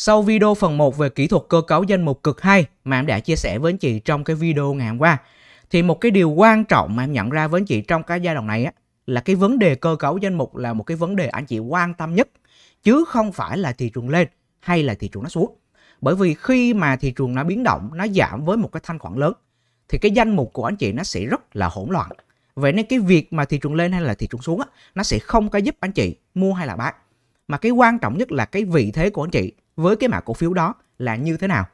Sau video phần 1 về kỹ thuật cơ cấu danh mục cực 2 mà em đã chia sẻ với anh chị trong cái video ngày hôm qua thì một cái điều quan trọng mà em nhận ra với anh chị trong cái giai đoạn này á là cái vấn đề cơ cấu danh mục là một cái vấn đề anh chị quan tâm nhất chứ không phải là thị trường lên hay là thị trường nó xuống. Bởi vì khi mà thị trường nó biến động, nó giảm với một cái thanh khoản lớn thì cái danh mục của anh chị nó sẽ rất là hỗn loạn. Vậy nên cái việc mà thị trường lên hay là thị trường xuống á, nó sẽ không có giúp anh chị mua hay là bán. Mà cái quan trọng nhất là cái vị thế của anh chị với cái mã cổ phiếu đó là như thế nào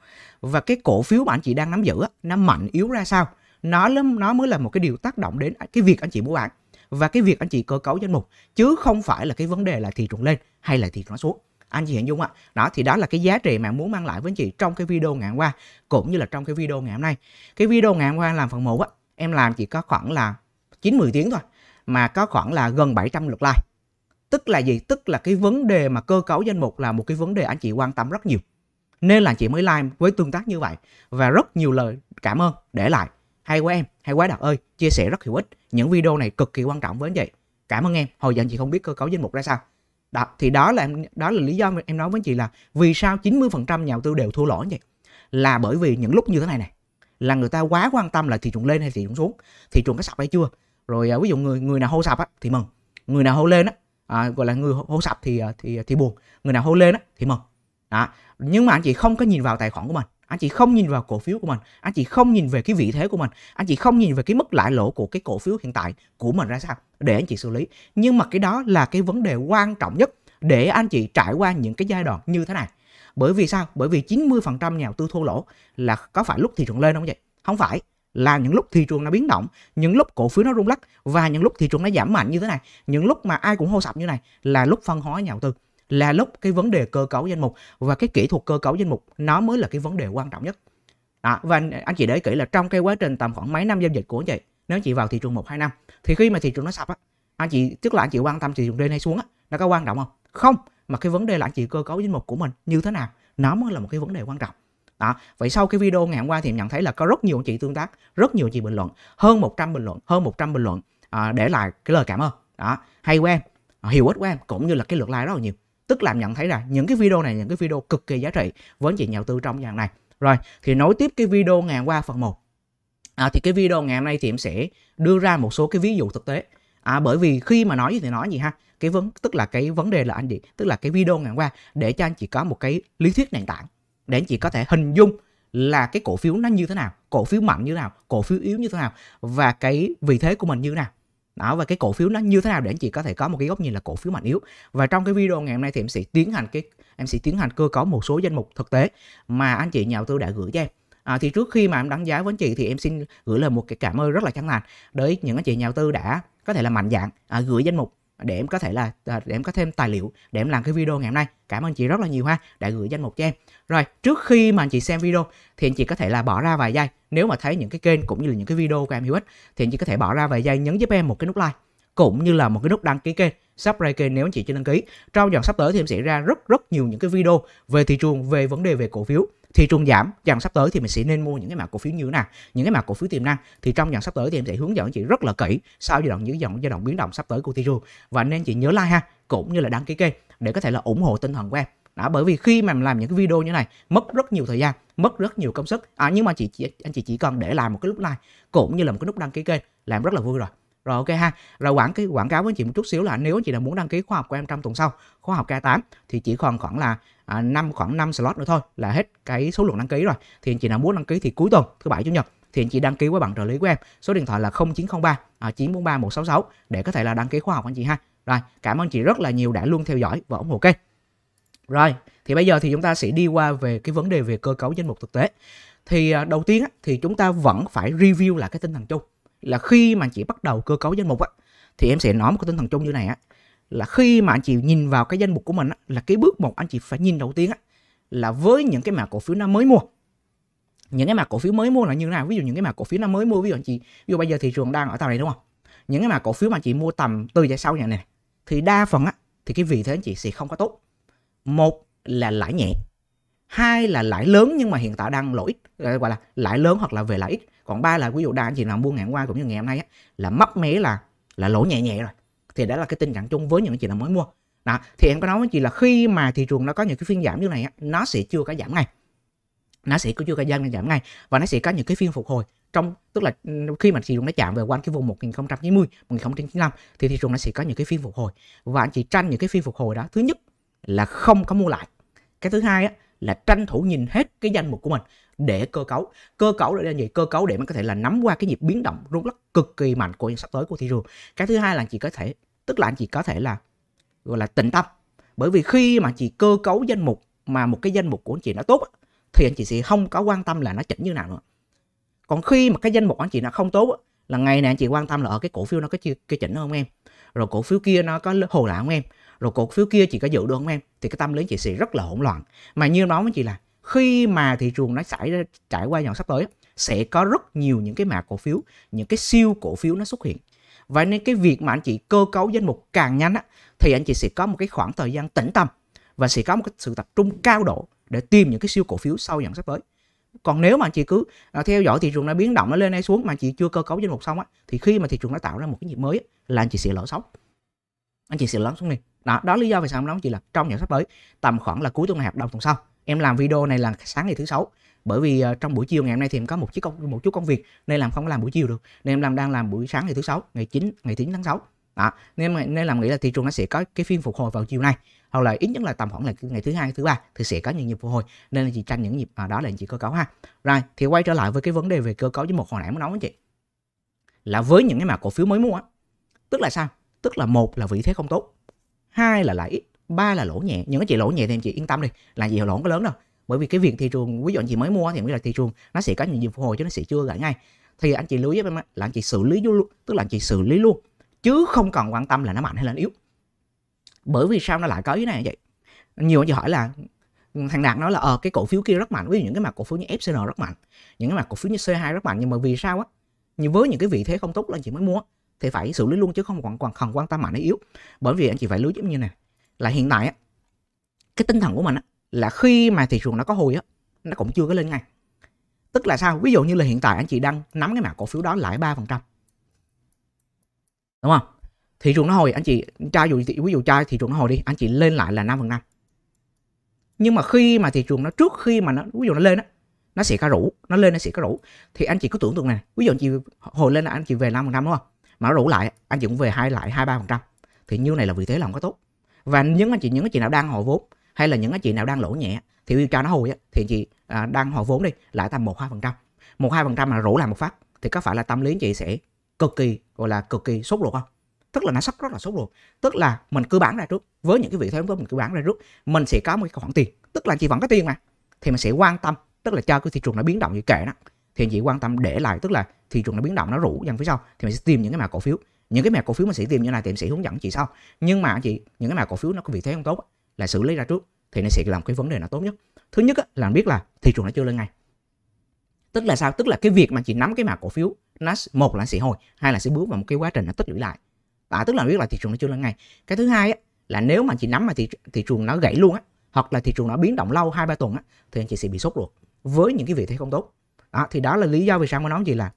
và cái cổ phiếu mà anh chị đang nắm giữ nó mạnh yếu ra sao nó nó mới là một cái điều tác động đến cái việc anh chị mua bán và cái việc anh chị cơ cấu danh mục chứ không phải là cái vấn đề là thị trường lên hay là thị trường xuống anh chị Hiện Dung ạ. Đó thì đó là cái giá trị mà muốn mang lại với anh chị trong cái video ngày hôm qua cũng như là trong cái video ngày hôm nay. Cái video ngày hôm qua làm phần 1 á, em làm chỉ có khoảng là 90 tiếng thôi mà có khoảng là gần 700 lượt like tức là gì tức là cái vấn đề mà cơ cấu danh mục là một cái vấn đề anh chị quan tâm rất nhiều nên là chị mới like với tương tác như vậy và rất nhiều lời cảm ơn để lại hay quá em hay quá đạt ơi chia sẻ rất hữu ích những video này cực kỳ quan trọng với anh chị cảm ơn em hồi giờ anh chị không biết cơ cấu danh mục ra sao đó, thì đó là đó là lý do em nói với chị là vì sao 90% nhà đầu tư đều thua lỗ vậy là bởi vì những lúc như thế này này là người ta quá quan tâm là thị trường lên hay thị trường xuống thị trường có sập hay chưa rồi à, ví dụ người người nào hô sập á thì mừng người nào hô lên á à, gọi là người hô sập thì à, thì à, thì buồn người nào hô lên đó thì mừng đó. nhưng mà anh chị không có nhìn vào tài khoản của mình anh chị không nhìn vào cổ phiếu của mình anh chị không nhìn về cái vị thế của mình anh chị không nhìn về cái mức lãi lỗ của cái cổ phiếu hiện tại của mình ra sao để anh chị xử lý nhưng mà cái đó là cái vấn đề quan trọng nhất để anh chị trải qua những cái giai đoạn như thế này bởi vì sao bởi vì 90% nhà đầu tư thua lỗ là có phải lúc thị trường lên không vậy không phải là những lúc thị trường nó biến động những lúc cổ phiếu nó rung lắc và những lúc thị trường nó giảm mạnh như thế này những lúc mà ai cũng hô sập như này là lúc phân hóa nhà đầu tư là lúc cái vấn đề cơ cấu danh mục và cái kỹ thuật cơ cấu danh mục nó mới là cái vấn đề quan trọng nhất đó, và anh chị để kỹ là trong cái quá trình tầm khoảng mấy năm giao dịch của anh chị nếu chị vào thị trường một hai năm thì khi mà thị trường nó sập á anh chị tức là anh chị quan tâm thị trường lên hay xuống á nó có quan trọng không không mà cái vấn đề là anh chị cơ cấu danh mục của mình như thế nào nó mới là một cái vấn đề quan trọng đó vậy sau cái video ngày hôm qua thì em nhận thấy là có rất nhiều chị tương tác rất nhiều chị bình luận hơn 100 bình luận hơn 100 bình luận à, để lại cái lời cảm ơn đó hay của em à, hiểu ích của em cũng như là cái lượt like rất là nhiều tức là em nhận thấy là những cái video này những cái video cực kỳ giá trị với anh chị nhà đầu tư trong dạng này rồi thì nối tiếp cái video ngày hôm qua phần 1 à, thì cái video ngày hôm nay thì em sẽ đưa ra một số cái ví dụ thực tế à, bởi vì khi mà nói gì thì nói gì ha cái vấn tức là cái vấn đề là anh chị tức là cái video ngày hôm qua để cho anh chị có một cái lý thuyết nền tảng để anh chị có thể hình dung là cái cổ phiếu nó như thế nào cổ phiếu mạnh như thế nào cổ phiếu yếu như thế nào và cái vị thế của mình như thế nào đó và cái cổ phiếu nó như thế nào để anh chị có thể có một cái góc nhìn là cổ phiếu mạnh yếu và trong cái video ngày hôm nay thì em sẽ tiến hành cái em sẽ tiến hành cơ cấu một số danh mục thực tế mà anh chị nhà đầu tư đã gửi cho em à, thì trước khi mà em đánh giá với anh chị thì em xin gửi lời một cái cảm ơn rất là chân thành đến những anh chị nhà đầu tư đã có thể là mạnh dạng à, gửi danh mục để em có thể là à, để em có thêm tài liệu để em làm cái video ngày hôm nay cảm ơn chị rất là nhiều ha đã gửi danh mục cho em rồi, trước khi mà anh chị xem video thì anh chị có thể là bỏ ra vài giây. Nếu mà thấy những cái kênh cũng như là những cái video của em hữu ích thì anh chị có thể bỏ ra vài giây nhấn giúp em một cái nút like cũng như là một cái nút đăng ký kênh subscribe kênh nếu anh chị chưa đăng ký trong dòng sắp tới thì em sẽ ra rất rất nhiều những cái video về thị trường về vấn đề về cổ phiếu thị trường giảm dòng sắp tới thì mình sẽ nên mua những cái mã cổ phiếu như thế nào những cái mã cổ phiếu tiềm năng thì trong dòng sắp tới thì em sẽ hướng dẫn chị rất là kỹ sau giai đoạn những dòng giai đoạn biến động sắp tới của thị trường và nên chị nhớ like ha cũng như là đăng ký kênh để có thể là ủng hộ tinh thần của em đó bởi vì khi mà làm những cái video như này mất rất nhiều thời gian mất rất nhiều công sức à, nhưng mà chị, chị anh chị chỉ cần để làm một cái nút like cũng như là một cái nút đăng ký kênh làm rất là vui rồi rồi ok ha rồi quảng cái quảng cáo với chị một chút xíu là nếu chị nào muốn đăng ký khóa học của em trong tuần sau khóa học K8 thì chỉ còn khoảng là à, 5 khoảng 5 slot nữa thôi là hết cái số lượng đăng ký rồi thì anh chị nào muốn đăng ký thì cuối tuần thứ bảy chủ nhật thì anh chị đăng ký với bạn trợ lý của em số điện thoại là 0903 à, 943 166 để có thể là đăng ký khóa học anh chị ha rồi cảm ơn chị rất là nhiều đã luôn theo dõi và ủng hộ kênh rồi, thì bây giờ thì chúng ta sẽ đi qua về cái vấn đề về cơ cấu danh mục thực tế. Thì à, đầu tiên á, thì chúng ta vẫn phải review lại cái tinh thần chung. Là khi mà anh chị bắt đầu cơ cấu danh mục á, thì em sẽ nói một cái tinh thần chung như này á. Là khi mà anh chị nhìn vào cái danh mục của mình á, là cái bước một anh chị phải nhìn đầu tiên á, là với những cái mã cổ phiếu nó mới mua những cái mã cổ phiếu mới mua là như thế nào ví dụ những cái mã cổ phiếu nó mới mua ví dụ anh chị ví dụ bây giờ thị trường đang ở tầm này đúng không những cái mã cổ phiếu mà chị mua tầm từ giải sau nhà này thì đa phần á thì cái vị thế anh chị sẽ không có tốt một là lãi nhẹ hai là lãi lớn nhưng mà hiện tại đang lỗi gọi là lãi lớn hoặc là về lãi ít còn ba là ví dụ đa anh chị nào mua ngày hôm qua cũng như ngày hôm nay á, là mất mé là là lỗ nhẹ nhẹ rồi thì đó là cái tình trạng chung với những anh chị nào mới mua đó thì em có nói với chị là khi mà thị trường nó có những cái phiên giảm như này á, nó sẽ chưa có giảm ngay nó sẽ có chưa có dân giảm ngay và nó sẽ có những cái phiên phục hồi trong tức là ừ, khi mà thị trường nó chạm về quanh cái vùng 1090 1095 thì thị trường nó sẽ có những cái phiên phục hồi và anh chị tranh những cái phiên phục hồi đó thứ nhất là không có mua lại cái thứ hai á, là tranh thủ nhìn hết cái danh mục của mình để cơ cấu cơ cấu là gì cơ cấu để mình có thể là nắm qua cái nhịp biến động rung lắc cực kỳ mạnh của sắp tới của thị trường cái thứ hai là anh chị có thể tức là anh chị có thể là gọi là tịnh tâm bởi vì khi mà chị cơ cấu danh mục mà một cái danh mục của anh chị nó tốt thì anh chị sẽ không có quan tâm là nó chỉnh như nào nữa còn khi mà cái danh mục anh chị nó không tốt là ngày này anh chị quan tâm là ở ờ, cái cổ phiếu nó có chưa cái chỉnh không em rồi cổ phiếu kia nó có hồi lại không em rồi cổ phiếu kia chị có giữ được không em thì cái tâm lý chị sẽ rất là hỗn loạn mà như nói với chị là khi mà thị trường nó xảy ra trải qua dòng sắp tới sẽ có rất nhiều những cái mã cổ phiếu những cái siêu cổ phiếu nó xuất hiện và nên cái việc mà anh chị cơ cấu danh mục càng nhanh á, thì anh chị sẽ có một cái khoảng thời gian tĩnh tâm và sẽ có một cái sự tập trung cao độ để tìm những cái siêu cổ phiếu sau dòng sắp tới còn nếu mà anh chị cứ à, theo dõi thị trường nó biến động nó lên hay xuống mà anh chị chưa cơ cấu danh mục xong á thì khi mà thị trường nó tạo ra một cái nhịp mới á, là anh chị sẽ lỡ sóng anh chị sẽ lỡ sóng liền đó đó lý do vì sao em nói chị là trong những sắp tới tầm khoảng là cuối tuần này hoặc đầu tuần sau em làm video này là sáng ngày thứ sáu bởi vì uh, trong buổi chiều ngày hôm nay thì em có một chiếc công một chút công việc nên làm không làm buổi chiều được nên em làm đang làm buổi sáng ngày thứ sáu ngày 9 ngày 9 tháng 6 đó nên em, nên làm nghĩ là thị trường nó sẽ có cái phiên phục hồi vào chiều nay hoặc là ít nhất là tầm khoảng là ngày thứ hai thứ ba thì sẽ có những nhịp phục hồi nên là chị tranh những nhịp à, đó là chị cơ cấu ha rồi thì quay trở lại với cái vấn đề về cơ cấu với một hồi nãy mới nói với chị là với những cái mà cổ phiếu mới mua tức là sao tức là một là vị thế không tốt hai là lãi ít ba là lỗ nhẹ nhưng cái chị lỗ nhẹ thì anh chị yên tâm đi là gì lỗ không có lớn đâu bởi vì cái việc thị trường ví dụ anh chị mới mua thì em là thị trường nó sẽ có những nhịp phục hồi chứ nó sẽ chưa gãy ngay thì anh chị lưu ý với em là anh chị xử lý luôn tức là anh chị xử lý luôn chứ không cần quan tâm là nó mạnh hay là nó yếu bởi vì sao nó lại có ý này vậy nhiều anh chị hỏi là thằng đạt nói là ờ cái cổ phiếu kia rất mạnh với những cái mặt cổ phiếu như FCN rất mạnh những cái mặt cổ phiếu như C2 rất mạnh nhưng mà vì sao á nhưng với những cái vị thế không tốt là anh chị mới mua thì phải xử lý luôn chứ không còn còn, còn quan tâm mạnh hay yếu bởi vì anh chị phải lưu giống như này là hiện tại á, cái tinh thần của mình á, là khi mà thị trường nó có hồi á nó cũng chưa có lên ngay tức là sao ví dụ như là hiện tại anh chị đang nắm cái mã cổ phiếu đó lãi ba phần trăm đúng không thị trường nó hồi anh chị tra dụ ví dụ tra thị trường nó hồi đi anh chị lên lại là năm phần năm nhưng mà khi mà thị trường nó trước khi mà nó ví dụ nó lên á nó sẽ có rủ nó lên nó sẽ có rủ thì anh chị cứ tưởng tượng này ví dụ anh chị hồi lên là anh chị về năm phần trăm đúng không mà nó rủ lại anh chị cũng về hai lại hai ba phần trăm thì như này là vị thế là không có tốt và những anh chị những anh chị nào đang hồi vốn hay là những anh chị nào đang lỗ nhẹ thì cho nó hồi thì anh chị à, đang hồi vốn đi lại tầm một hai phần trăm một hai phần trăm là rủ làm một phát thì có phải là tâm lý anh chị sẽ cực kỳ gọi là cực kỳ sốt ruột không tức là nó sắp rất là sốt ruột tức là mình cứ bán ra trước với những cái vị thế của mình cứ bán ra trước mình sẽ có một khoản tiền tức là chị vẫn có tiền mà thì mình sẽ quan tâm tức là cho cái thị trường nó biến động như kệ đó thì anh chị quan tâm để lại tức là thị trường nó biến động nó rủ dần phía sau thì mình sẽ tìm những cái mã cổ phiếu những cái mã cổ phiếu mình sẽ tìm như này thì mình sẽ hướng dẫn chị sau nhưng mà chị những cái mã cổ phiếu nó có vị thế không tốt là xử lý ra trước thì nó sẽ làm cái vấn đề nó tốt nhất thứ nhất là biết là thị trường nó chưa lên ngay tức là sao tức là cái việc mà chị nắm cái mã cổ phiếu nó một là sẽ hồi hai là sẽ bước vào một cái quá trình nó tích lũy lại à, tức là biết là thị trường nó chưa lên ngay cái thứ hai là nếu mà chị nắm mà thị, thị trường nó gãy luôn á hoặc là thị trường nó biến động lâu hai ba tuần á thì anh chị sẽ bị sốt ruột với những cái vị thế không tốt đó thì đó là lý do vì sao mà nói gì là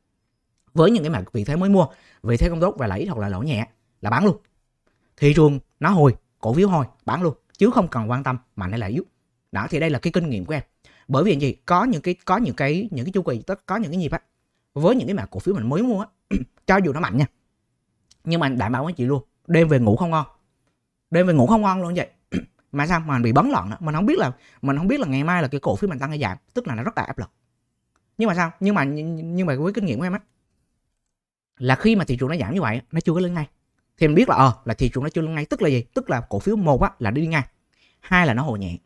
với những cái mà vị thế mới mua vị thế không tốt và lãi hoặc là lỗ nhẹ là bán luôn thị trường nó hồi cổ phiếu hồi bán luôn chứ không cần quan tâm mạnh hay là yếu đó thì đây là cái kinh nghiệm của em bởi vì gì có những cái có những cái những cái chu kỳ tất có những cái nhịp á với những cái mã cổ phiếu mình mới mua á cho dù nó mạnh nha nhưng mà đảm bảo với chị luôn đêm về ngủ không ngon đêm về ngủ không ngon luôn vậy mà sao mà mình bị bấn loạn đó. mình không biết là mình không biết là ngày mai là cái cổ phiếu mình tăng hay giảm tức là nó rất là áp lực nhưng mà sao nhưng mà nhưng mà với kinh nghiệm của em á là khi mà thị trường nó giảm như vậy nó chưa có lên ngay thì mình biết là ờ à, là thị trường nó chưa lên ngay tức là gì tức là cổ phiếu một á là đi ngang hai là nó hồi nhẹ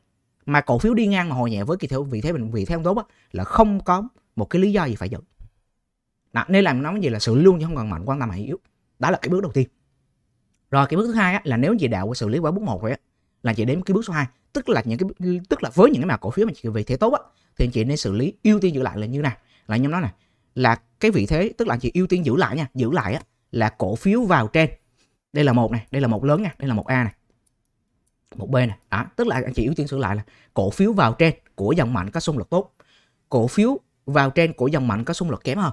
mà cổ phiếu đi ngang mà hồi nhẹ với kỳ theo vị thế mình vị thế không tốt á là không có một cái lý do gì phải giữ đó, nên làm nói gì là sự luôn chứ không cần mạnh quan tâm hại yếu đó là cái bước đầu tiên rồi cái bước thứ hai á, là nếu chị đạo xử lý quả bước một rồi á, là chị đến cái bước số 2 tức là những cái tức là với những cái mà cổ phiếu mà chị vị thế tốt á, thì anh chị nên xử lý ưu tiên giữ lại là như này là nhóm nói này là cái vị thế tức là anh chị ưu tiên giữ lại nha giữ lại á, là cổ phiếu vào trên đây là một này đây là một lớn nha đây là một a này một b này đó tức là anh chị ưu tiên xử lại là cổ phiếu vào trên của dòng mạnh có xung lực tốt cổ phiếu vào trên của dòng mạnh có xung lực kém hơn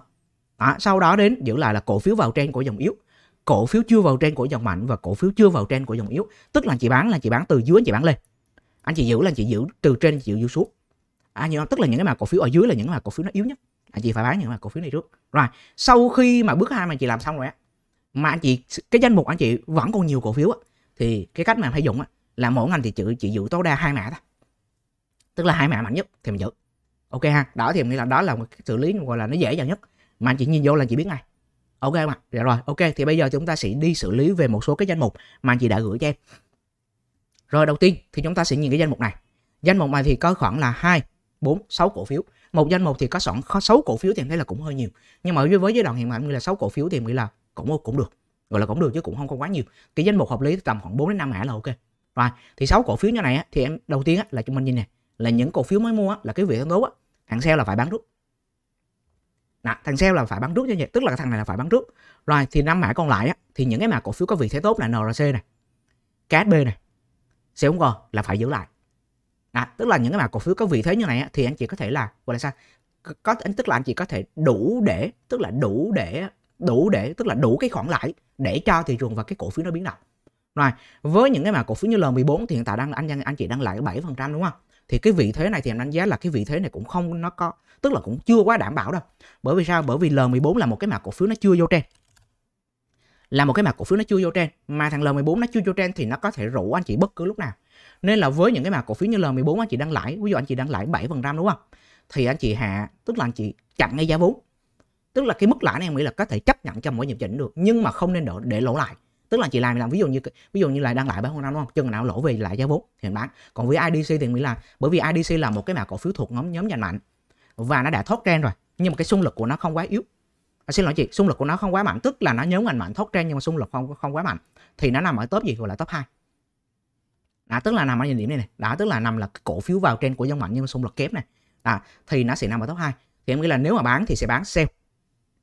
đó, sau đó đến giữ lại là cổ phiếu vào trên của dòng yếu cổ phiếu chưa vào trên của dòng mạnh và cổ phiếu chưa vào trên của dòng yếu tức là anh chị bán là anh chị bán từ dưới anh chị bán lên anh chị giữ là anh chị giữ từ trên chị giữ xuống à nhiều tức là những cái mà cổ phiếu ở dưới là những cái mà cổ phiếu nó yếu nhất anh à, chị phải bán những cái mà cổ phiếu này trước rồi sau khi mà bước hai mà anh chị làm xong rồi á mà anh chị cái danh mục anh chị vẫn còn nhiều cổ phiếu á thì cái cách mà anh phải dùng á là mỗi ngành thì chị chị giữ tối đa hai mã thôi tức là hai mã mạnh nhất thì mình giữ ok ha đó thì mình nghĩ là đó là một cái xử lý gọi là nó dễ dàng nhất mà anh chị nhìn vô là chị biết ngay ok mà dạ rồi ok thì bây giờ chúng ta sẽ đi xử lý về một số cái danh mục mà anh chị đã gửi cho em rồi đầu tiên thì chúng ta sẽ nhìn cái danh mục này danh mục này thì có khoảng là hai 4, 6 cổ phiếu. Một danh mục thì có sẵn 6 cổ phiếu thì em thấy là cũng hơi nhiều. Nhưng mà với giai đoạn hiện tại như là 6 cổ phiếu thì em nghĩ là cũng cũng được. Gọi là cũng được chứ cũng không có quá nhiều. Cái danh mục hợp lý tầm khoảng 4 đến 5 mã là ok. Rồi, thì 6 cổ phiếu như này thì em đầu tiên là chúng mình nhìn này là những cổ phiếu mới mua là cái việc tốt á, thằng sale là phải bán trước. nè thằng sale là phải bán trước cho nhỉ tức là thằng này là phải bán trước. Rồi thì năm mã còn lại á, thì những cái mã cổ phiếu có vị thế tốt là NRC này, KSB này, sẽ không còn là phải giữ lại à, tức là những cái mã cổ phiếu có vị thế như này thì anh chị có thể là gọi là sao có tức là anh chị có thể đủ để tức là đủ để đủ để tức là đủ cái khoản lãi để cho thị trường và cái cổ phiếu nó biến động rồi với những cái mã cổ phiếu như L14 thì hiện tại đang anh anh chị đang lại 7% đúng không thì cái vị thế này thì em đánh giá là cái vị thế này cũng không nó có tức là cũng chưa quá đảm bảo đâu bởi vì sao bởi vì L14 là một cái mã cổ phiếu nó chưa vô trên là một cái mã cổ phiếu nó chưa vô trên mà thằng L14 nó chưa vô trên thì nó có thể rủ anh chị bất cứ lúc nào nên là với những cái mà cổ phiếu như L14 anh chị đang lãi ví dụ anh chị đang lãi 7% đúng không thì anh chị hạ tức là anh chị chặn ngay giá vốn tức là cái mức lãi này em nghĩ là có thể chấp nhận trong mỗi nhịp chỉnh được nhưng mà không nên để, để lỗ lại tức là chị làm làm ví dụ như ví dụ như là đang lại bán năm đúng không chừng nào lỗ về lại giá vốn thì mình bán còn với IDC thì mình là bởi vì IDC là một cái mã cổ phiếu thuộc nhóm nhóm ngành mạnh và nó đã thoát trend rồi nhưng mà cái xung lực của nó không quá yếu à, xin lỗi chị xung lực của nó không quá mạnh tức là nó nhóm ngành mạnh thoát trend nhưng mà xung lực không không quá mạnh thì nó nằm ở top gì gọi là top 2 đã tức là nằm ở thời điểm này này đã tức là nằm là cổ phiếu vào trên của dân mạnh nhưng mà xung lực kép này à, thì nó sẽ nằm ở top 2 thì em nghĩ là nếu mà bán thì sẽ bán sell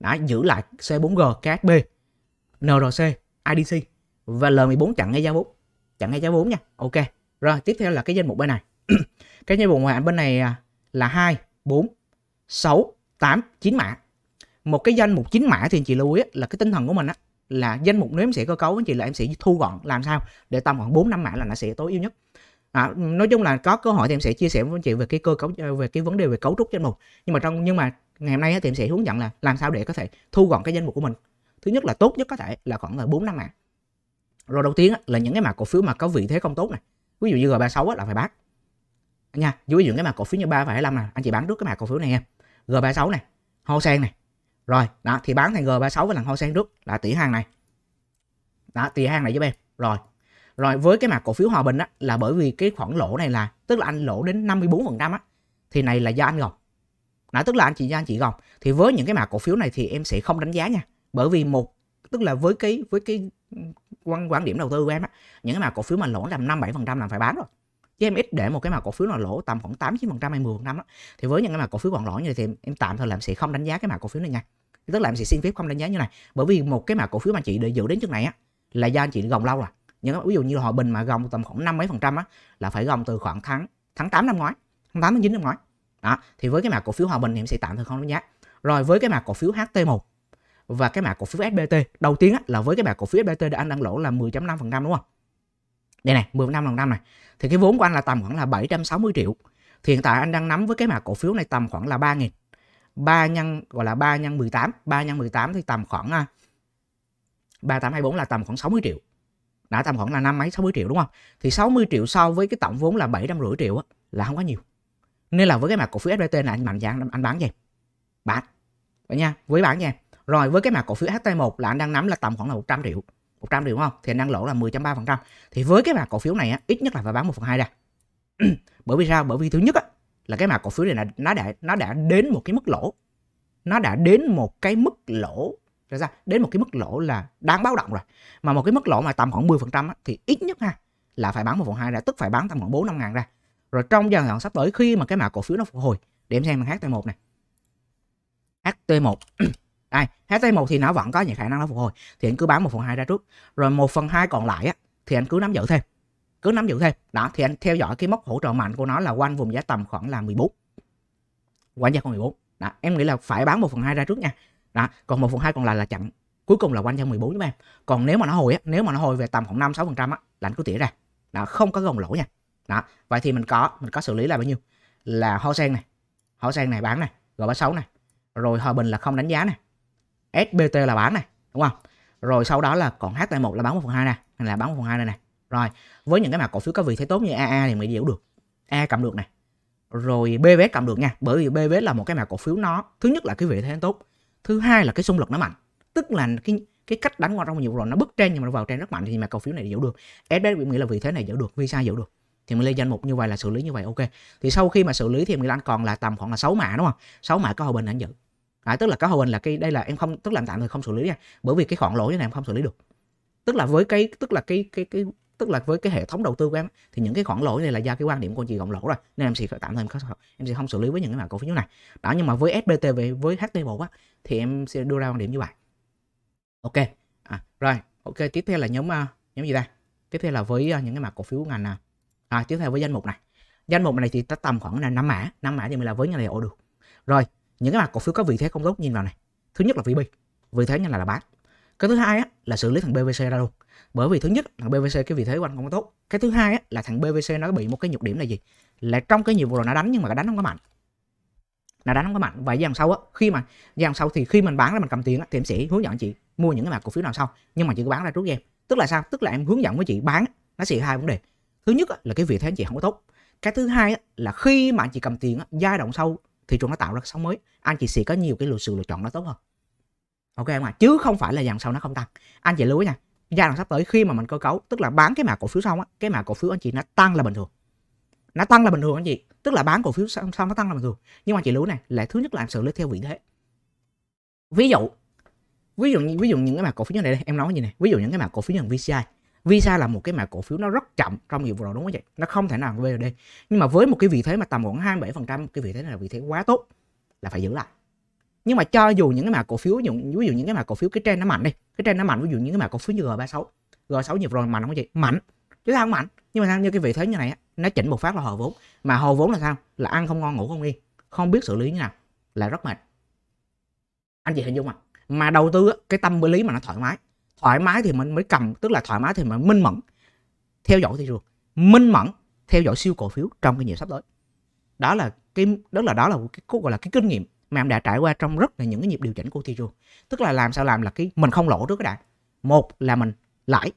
đã giữ lại C4G, KSB, NRC, IDC và L14 chặn ngay giá vốn chặn ngay giá vốn nha ok rồi tiếp theo là cái danh mục bên này cái danh mục ngoài bên này à, là 2, 4, 6, 8, 9 mã một cái danh mục 9 mã thì chị lưu ý là cái tinh thần của mình á là danh mục nếu em sẽ cơ cấu anh chị là em sẽ thu gọn làm sao để tầm khoảng 4 năm mã là nó sẽ tối ưu nhất À, nói chung là có cơ hội thì em sẽ chia sẻ với anh chị về cái cơ cấu ờ, về cái vấn đề về cấu trúc danh mục nhưng mà trong nhưng mà ngày hôm nay thì em sẽ hướng dẫn là làm sao để có thể thu gọn cái danh mục của mình thứ nhất là tốt nhất có thể là khoảng là bốn năm mã rồi đầu tiên là những cái mã cổ phiếu mà có vị thế không tốt này ví dụ như G36 là phải bán nha ví dụ cái mã cổ phiếu như ba và 3,25 này anh chị bán trước cái mã cổ phiếu này em G36 này Hồ Sen này rồi đó thì bán thằng G36 với thằng Hoa Sen trước là tỷ hàng này đó tỷ hàng này giúp em rồi rồi với cái mặt cổ phiếu Hòa Bình á là bởi vì cái khoản lỗ này là tức là anh lỗ đến 54% á thì này là do anh gồng đó tức là anh chị do anh chị gồng thì với những cái mặt cổ phiếu này thì em sẽ không đánh giá nha bởi vì một tức là với cái với cái quan quan điểm đầu tư của em á những cái mặt cổ phiếu mà lỗ làm năm bảy phần trăm là phải bán rồi chứ em ít để một cái mặt cổ phiếu nào lỗ tầm khoảng tám chín phần trăm hay mười phần trăm thì với những cái mặt cổ phiếu còn lỗ như thế thì em tạm thời làm sẽ không đánh giá cái mặt cổ phiếu này nha tức là em sẽ xin phép không đánh giá như này bởi vì một cái mà cổ phiếu mà chị để giữ đến trước này á là do anh chị gồng lâu rồi những ví dụ như hòa bình mà gồng tầm khoảng năm mấy phần trăm á là phải gồng từ khoảng tháng tháng 8 năm ngoái tháng 8 tháng 9 năm ngoái đó thì với cái mã cổ phiếu hòa bình thì em sẽ tạm thời không đánh giá rồi với cái mã cổ phiếu HT1 và cái mã cổ phiếu SBT đầu tiên á, là với cái mã cổ phiếu SBT đã anh đang lỗ là 10.5% đúng không đây này 10.5 lần năm này thì cái vốn của anh là tầm khoảng là 760 triệu thì hiện tại anh đang nắm với cái mã cổ phiếu này tầm khoảng là 3 nghìn 3 nhân gọi là 3 nhân 18 3 nhân 18 thì tầm khoảng 3824 à, là tầm khoảng 60 triệu đã tầm khoảng là năm mấy 60 triệu đúng không thì 60 triệu so với cái tổng vốn là 750 triệu á, là không có nhiều nên là với cái mặt cổ phiếu SBT là anh mạnh dạng anh bán cho em bán vậy nha với bán nha rồi với cái mặt cổ phiếu HT1 là anh đang nắm là tầm khoảng là 100 triệu 100 triệu đúng không thì anh đang lỗ là 10.3% thì với cái mặt cổ phiếu này á, ít nhất là phải bán 1 phần 2 ra bởi vì sao bởi vì thứ nhất á, là cái mà cổ phiếu này là nó đã nó đã đến một cái mức lỗ nó đã đến một cái mức lỗ ra ra đến một cái mức lỗ là đáng báo động rồi mà một cái mức lỗ mà tầm khoảng 10% trăm thì ít nhất ha là phải bán một phần hai ra tức phải bán tầm khoảng bốn năm ngàn ra rồi trong giai đoạn sắp tới khi mà cái mã cổ phiếu nó phục hồi để em xem ht một này ht một, đây ht một thì nó vẫn có những khả năng nó phục hồi thì anh cứ bán một phần hai ra trước rồi một phần hai còn lại á, thì anh cứ nắm giữ thêm cứ nắm giữ thêm đó thì anh theo dõi cái mốc hỗ trợ mạnh của nó là quanh vùng giá tầm khoảng là 14 quanh giá khoảng 14 đó em nghĩ là phải bán một phần hai ra trước nha đó còn một phần hai còn lại là chặn cuối cùng là quanh giá 14 với em còn nếu mà nó hồi á nếu mà nó hồi về tầm khoảng 5 6 phần trăm á là anh cứ tỉa ra đó không có gồng lỗ nha đó vậy thì mình có mình có xử lý là bao nhiêu là ho sen này ho sen này bán này rồi G36 này rồi hòa bình là không đánh giá này SBT là bán này đúng không rồi sau đó là còn HT1 là bán 1 phần 2 nè là bán 1 phần 2 này này rồi với những cái mã cổ phiếu có vị thế tốt như AA thì mình hiểu được A cầm được này rồi BV cầm được nha bởi vì BV là một cái mã cổ phiếu nó thứ nhất là cái vị thế tốt thứ hai là cái xung lực nó mạnh tức là cái cái cách đánh qua trong nhiều rồi nó bứt trên nhưng mà nó vào trên rất mạnh thì mã cổ phiếu này giữ được SBS mình nghĩ là vị thế này giữ được Visa giữ được thì mình lên danh mục như vậy là xử lý như vậy ok thì sau khi mà xử lý thì mình anh còn là tầm khoảng là 6 mã đúng không 6 mã có hồi bình anh giữ à, tức là có hồi bình là cái đây là em không tức là tạm thời không xử lý nha bởi vì cái khoản lỗi này em không xử lý được tức là với cái tức là cái cái cái tức là với cái hệ thống đầu tư của em thì những cái khoản lỗi này là do cái quan điểm của anh chị gọng lỗ rồi nên em sẽ phải tạm thời em, em sẽ không xử lý với những cái mã cổ phiếu này đó nhưng mà với SBT về với HTBO á thì em sẽ đưa ra quan điểm như vậy ok à, rồi ok tiếp theo là nhóm à, nhóm gì đây tiếp theo là với à, những cái mã cổ phiếu ngành à, tiếp theo với danh mục này danh mục này thì ta tầm khoảng là năm mã năm mã thì mình là với nhà này ổ được rồi những cái mã cổ phiếu có vị thế không tốt nhìn vào này thứ nhất là VB vị thế như là, là bán cái thứ hai á, là xử lý thằng BVC ra luôn bởi vì thứ nhất thằng BVC cái vị thế của anh không có tốt cái thứ hai á, là thằng BVC nó bị một cái nhược điểm là gì là trong cái nhiều vụ rồi nó đánh nhưng mà nó đánh không có mạnh nó đánh không có mạnh và dàn sau á khi mà dàn sau thì khi mình bán ra mình cầm tiền á, thì em sẽ hướng dẫn chị mua những cái mặt cổ phiếu nào sau nhưng mà chị cứ bán ra trước em tức là sao tức là em hướng dẫn với chị bán nó sẽ hai vấn đề thứ nhất á, là cái vị thế anh chị không có tốt cái thứ hai á, là khi mà anh chị cầm tiền á, giai đoạn sau thị trường nó tạo ra sóng mới anh chị sẽ có nhiều cái lựa sự lựa chọn nó tốt hơn ok em ạ chứ không phải là dàn sau nó không tăng anh chị lưu ý nha giai đoạn sắp tới khi mà mình cơ cấu tức là bán cái mã cổ phiếu xong á cái mã cổ phiếu anh chị nó tăng là bình thường nó tăng là bình thường anh chị tức là bán cổ phiếu xong, xong nó tăng là bình thường nhưng mà chị lưu này là thứ nhất là em xử lý theo vị thế ví dụ ví dụ ví dụ những cái mã cổ phiếu như này đây em nói như này ví dụ những cái mã cổ phiếu như VCI Visa là một cái mã cổ phiếu nó rất chậm trong nhiều vừa rồi đúng không vậy? Nó không thể nào về đây. Nhưng mà với một cái vị thế mà tầm khoảng 27% cái vị thế này là vị thế quá tốt là phải giữ lại nhưng mà cho dù những cái mã cổ phiếu ví dụ, ví dụ những cái mã cổ phiếu cái trend nó mạnh đi cái trend nó mạnh ví dụ những cái mã cổ phiếu như G36 G6 nhịp rồi mạnh không chị mạnh chứ sao không mạnh nhưng mà sao như cái vị thế như này nó chỉnh một phát là hồi vốn mà hồi vốn là sao là ăn không ngon ngủ không yên không biết xử lý như nào là rất mệt anh chị hình dung mà mà đầu tư cái tâm lý mà nó thoải mái thoải mái thì mình mới cầm tức là thoải mái thì mình minh mẫn theo dõi thị trường minh mẫn theo dõi siêu cổ phiếu trong cái nhiều sắp tới đó là cái đó là đó là cái gọi là cái kinh nghiệm mà em đã trải qua trong rất là những cái nhịp điều chỉnh của thị trường tức là làm sao làm là cái mình không lỗ trước cái đã một là mình lãi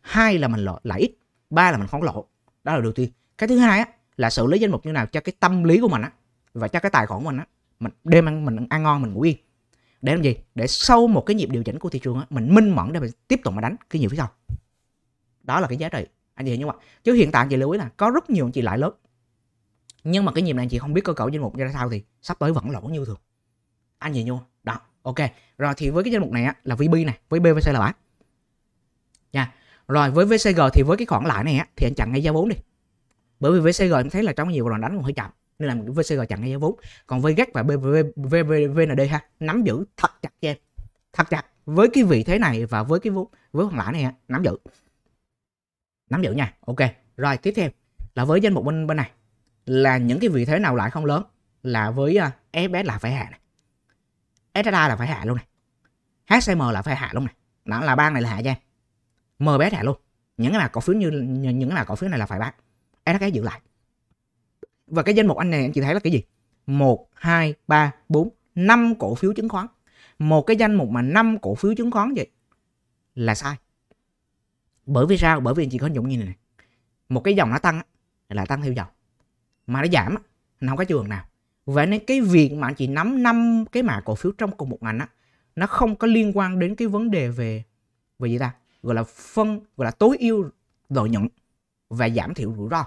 hai là mình lỗ lãi ít ba là mình không lỗ đó là đầu tiên cái thứ hai á, là xử lý danh mục như nào cho cái tâm lý của mình á và cho cái tài khoản của mình á mình đêm ăn mình ăn ngon mình ngủ yên để làm gì để sau một cái nhịp điều chỉnh của thị trường á mình minh mẫn để mình tiếp tục mà đánh cái nhiều phía sau đó là cái giá trị anh chị hiểu không ạ chứ hiện tại chị lưu ý là có rất nhiều anh chị lãi lớn nhưng mà cái nhịp này chị không biết cơ cấu danh mục ra sao thì sắp tới vẫn lỗ như thường anh gì nhua đó ok rồi thì với cái danh mục này á, là vb này với bvc là bán nha rồi với vcg thì với cái khoản lãi này á, thì anh chặn ngay giá vốn đi bởi vì vcg em thấy là trong nhiều lần đánh còn hơi chậm nên là vcg chặn ngay giá vốn còn với gác e và vvnd ha nắm giữ thật chặt cho em thật chặt với cái vị thế này và với cái vốn với khoản lãi này á, nắm giữ nắm giữ nha ok rồi tiếp theo là với danh mục bên bên này là những cái vị thế nào lại không lớn là với FS à, là phải hạ này. SSA là phải hạ luôn này. HCM là phải hạ luôn này. Đó là bang này là hạ cho em. MBS hạ luôn. Những cái mã cổ phiếu như những cái mã cổ phiếu này là phải bán. SHS giữ lại. Và cái danh mục anh này anh chị thấy là cái gì? 1 2 3 4 5 cổ phiếu chứng khoán. Một cái danh mục mà 5 cổ phiếu chứng khoán vậy là sai. Bởi vì sao? Bởi vì anh chị có dụng như này này. Một cái dòng nó tăng là tăng theo dòng mà nó giảm nó không có trường nào vậy nên cái việc mà anh chị nắm năm cái mã cổ phiếu trong cùng một ngành á nó không có liên quan đến cái vấn đề về về gì ta gọi là phân gọi là tối ưu lợi nhuận và giảm thiểu rủi ro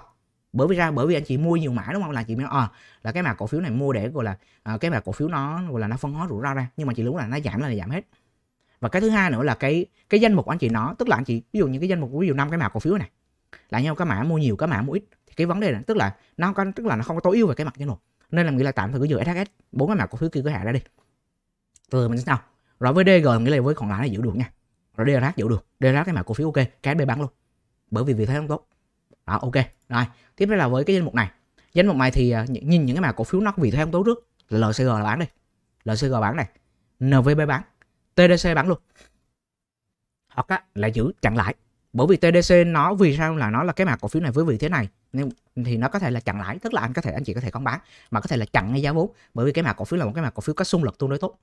bởi vì ra bởi vì anh chị mua nhiều mã đúng không là chị mới nói, à, là cái mã cổ phiếu này mua để gọi là à, cái mã cổ phiếu nó gọi là nó phân hóa rủi ro ra nhưng mà chị đúng là nó giảm là, là giảm hết và cái thứ hai nữa là cái cái danh mục của anh chị nó tức là anh chị ví dụ như cái danh mục ví dụ năm cái mã cổ phiếu này là nhau cá mã mua nhiều cá mã mua ít thì cái vấn đề là tức là nó không có tức là nó không có tối ưu về cái mặt cái nộp nên là nghĩ là tạm thời cứ giữ SHS bốn cái mặt cổ phiếu kia cứ hạ ra đi từ mình sẽ sao rồi với DG nghĩ là với còn lại nó giữ được nha rồi DRH giữ được DRH cái mặt cổ phiếu ok cái B bán luôn bởi vì vị thế không tốt đó ok rồi tiếp theo là với cái danh mục này danh mục này thì à, nhìn những cái mã cổ phiếu nó vì thế không tốt trước LCG là bán đi LCG bán này NVB bán TDC bán luôn hoặc á, là giữ chặn lại bởi vì TDC nó vì sao là nó là cái mã cổ phiếu này với vị thế này nên thì nó có thể là chặn lãi tức là anh có thể anh chị có thể không bán mà có thể là chặn ngay giá vốn bởi vì cái mã cổ phiếu là một cái mã cổ phiếu có xung lực tương đối tốt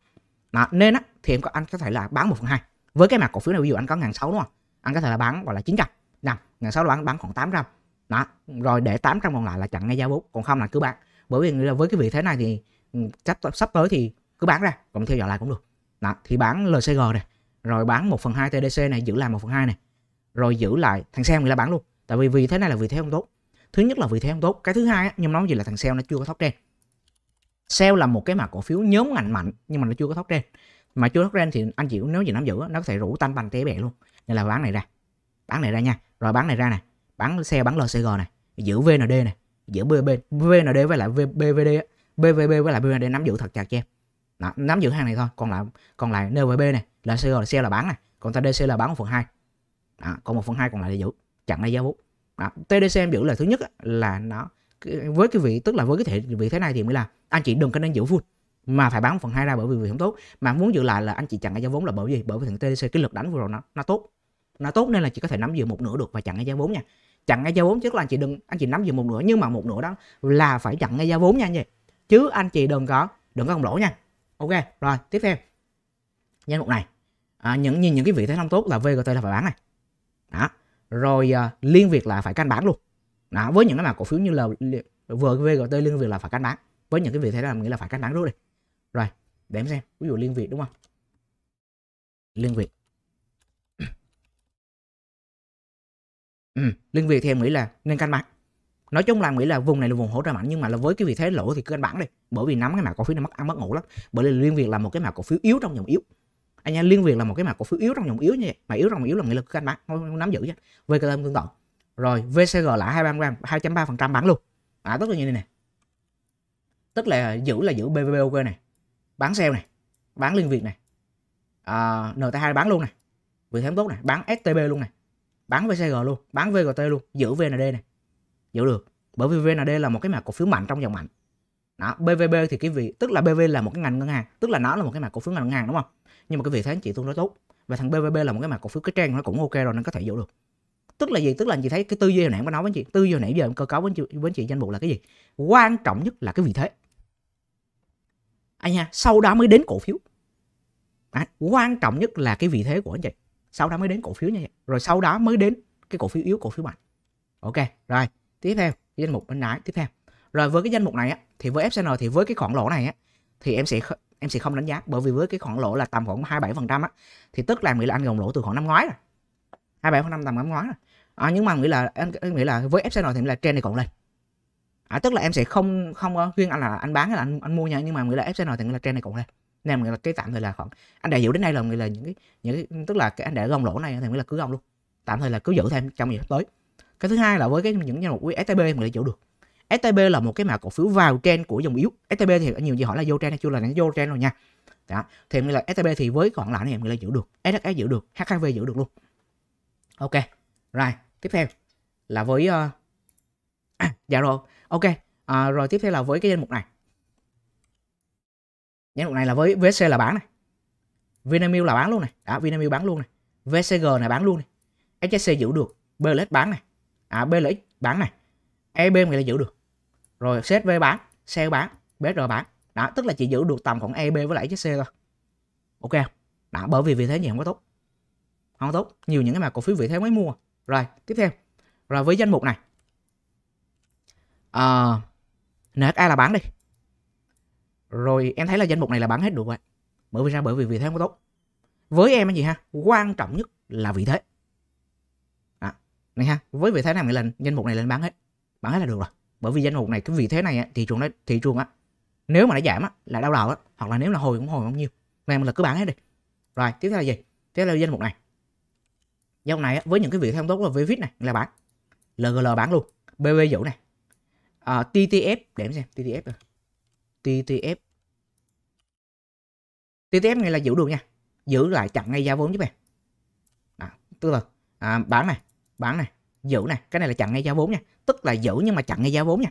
đó, nên á thì em có anh có thể là bán một phần hai với cái mã cổ phiếu này ví dụ anh có ngàn sáu đúng không anh có thể là bán gọi là 900 năm ngàn sáu là anh bán khoảng 800 đó rồi để 800 còn lại là chặn ngay giá vốn còn không là cứ bán bởi vì là với cái vị thế này thì ừ, chắc sắp tới thì cứ bán ra còn theo dõi lại cũng được đó, thì bán LCG này rồi bán 1 phần 2 TDC này giữ lại 1 phần 2 này rồi giữ lại thằng sale người ta bán luôn tại vì vì thế này là vì thế không tốt thứ nhất là vì thế không tốt cái thứ hai á, nhưng nói gì là thằng sale nó chưa có thoát trên. sale là một cái mà cổ phiếu nhóm ngành mạnh nhưng mà nó chưa có thoát trên, mà chưa thoát trên thì anh chị nếu gì nắm giữ nó có thể rủ tanh bành té bẹ luôn nên là bán này ra bán này ra nha rồi bán này ra nè bán xe bán lcg này giữ vnd này giữ bbb vnd với lại bvd bvb với lại bvnd nắm giữ thật chặt cho em nắm giữ hàng này thôi còn lại còn lại nvb này lcg là xe là bán này còn ta dc là bán một phần hai đó, còn 1 phần 2 còn lại để giữ chặn lại giao vốn đó. TDC em giữ lời thứ nhất là nó với cái vị tức là với cái thể vị thế này thì mới là anh chị đừng có nên giữ full mà phải bán một phần hai ra bởi vì vì không tốt mà muốn giữ lại là anh chị chặn cái giá vốn là bởi vì bởi vì thằng TDC cái lực đánh vừa rồi nó nó tốt nó tốt nên là chỉ có thể nắm giữ một nửa được và chặn cái giá vốn nha chặn ngay giá vốn chứ là anh chị đừng anh chị nắm giữ một nửa nhưng mà một nửa đó là phải chặn ngay giá vốn nha anh chị chứ anh chị đừng có đừng có không lỗ nha ok rồi tiếp theo danh mục này à, những nhìn những cái vị thế không tốt là VGT là phải bán này đó rồi uh, liên việt là phải canh bán luôn đó với những cái mã cổ phiếu như là vừa VGT liên việt là phải canh bán với những cái việc thế là nghĩ là phải canh bán rút đi rồi để em xem ví dụ liên việt đúng không liên việt ừ, liên việt thì em nghĩ là nên canh bán nói chung là nghĩ là vùng này là vùng hỗ trợ mạnh nhưng mà là với cái vị thế lỗ thì cứ canh bán đi bởi vì nắm cái mã cổ phiếu này mất ăn mất ngủ lắm bởi vì liên việt là một cái mã cổ phiếu yếu trong dòng yếu anh em liên việt là một cái mã cổ phiếu yếu trong dòng yếu như vậy mà yếu trong yếu là nghị lực của anh bán không nắm giữ chứ vkm tương tự rồi vcg là hai ba gram hai ba phần trăm bán luôn à tức là như này này, tức là giữ là giữ bvbok này bán sale này bán liên việt này à, nt hai bán luôn này vì thế tốt này bán stb luôn này bán vcg luôn bán vgt luôn giữ vnd này giữ được bởi vì vnd là một cái mã cổ phiếu mạnh trong dòng mạnh đó BVB thì cái vị tức là BV là một cái ngành ngân hàng tức là nó là một cái mặt cổ phiếu ngành ngân hàng đúng không nhưng mà cái vị thế anh chị tương đối tốt và thằng BVB là một cái mặt cổ phiếu cái trang nó cũng ok rồi nên có thể dỗ được tức là gì tức là anh chị thấy cái tư duy hồi nãy em có nói với anh chị tư duy hồi nãy giờ em cơ cấu với anh chị, với anh chị danh mục là cái gì quan trọng nhất là cái vị thế anh nha sau đó mới đến cổ phiếu à, quan trọng nhất là cái vị thế của anh chị sau đó mới đến cổ phiếu nha rồi sau đó mới đến cái cổ phiếu yếu cổ phiếu mạnh ok rồi tiếp theo danh mục bên trái tiếp theo rồi với cái danh mục này á thì với FCN thì với cái khoản lỗ này á thì em sẽ em sẽ không đánh giá bởi vì với cái khoản lỗ là tầm khoảng 27% á thì tức là Mỹ là anh gồng lỗ từ khoảng năm ngoái rồi. 27% tầm năm ngoái rồi. À, nhưng mà nghĩ là anh, anh nghĩ là với FCN thì là trên này còn lên. À, tức là em sẽ không không khuyên anh là anh bán hay là anh, anh mua nha nhưng mà nghĩ là FCN thì là trên này còn lên nên là cái tạm thời là khoảng anh đại diện đến đây là người là những cái những cái tức là cái anh để gồng lỗ này thì mới là cứ gồng luôn tạm thời là cứ giữ thêm trong những tới cái thứ hai là với cái những danh mục USTB mình lại chịu được STB là một cái mã cổ phiếu vào trên của dòng yếu STB thì nhiều gì hỏi là vô trên hay chưa là nó vô trên rồi nha đó thì là STB thì với khoảng lãi này em nghĩ là giữ được SHS giữ được HKV giữ được luôn ok rồi tiếp theo là với uh, à, dạ rồi ok à, rồi tiếp theo là với cái danh mục này danh mục này là với VSC là bán này Vinamilk là bán luôn này đã Vinamilk bán luôn này VCG này bán luôn này HSC giữ được BLX bán này à BLX bán này EBM này là giữ được rồi set v bán sell bán BR bán đó tức là chỉ giữ được tầm khoảng EB với lại chiếc C thôi ok đó bởi vì vì thế gì không có tốt không có tốt nhiều những cái mà cổ phiếu vị thế mới mua rồi tiếp theo rồi với danh mục này à, ờ, NSA là bán đi rồi em thấy là danh mục này là bán hết được rồi bởi vì sao bởi vì vị thế không có tốt với em cái gì ha quan trọng nhất là vị thế đó. này ha với vị thế này mình lên danh mục này lên bán hết bán hết là được rồi bởi vì danh mục này cái vị thế này á, thị trường đấy thị trường á nếu mà nó giảm á là đau đầu á hoặc là nếu là hồi cũng hồi không nhiêu này mình là cứ bán hết đi rồi tiếp theo là gì tiếp theo là danh mục này dòng này á, với những cái vị thế không tốt là vvit này là bán lgl bán luôn bb dụ này à, ttf để em xem ttf rồi. ttf ttf này là giữ được nha giữ lại chặn ngay giá vốn giúp em à, tức là à, bán này bán này giữ này cái này là chặn ngay giá vốn nha tức là giữ nhưng mà chặn ngay giá vốn nha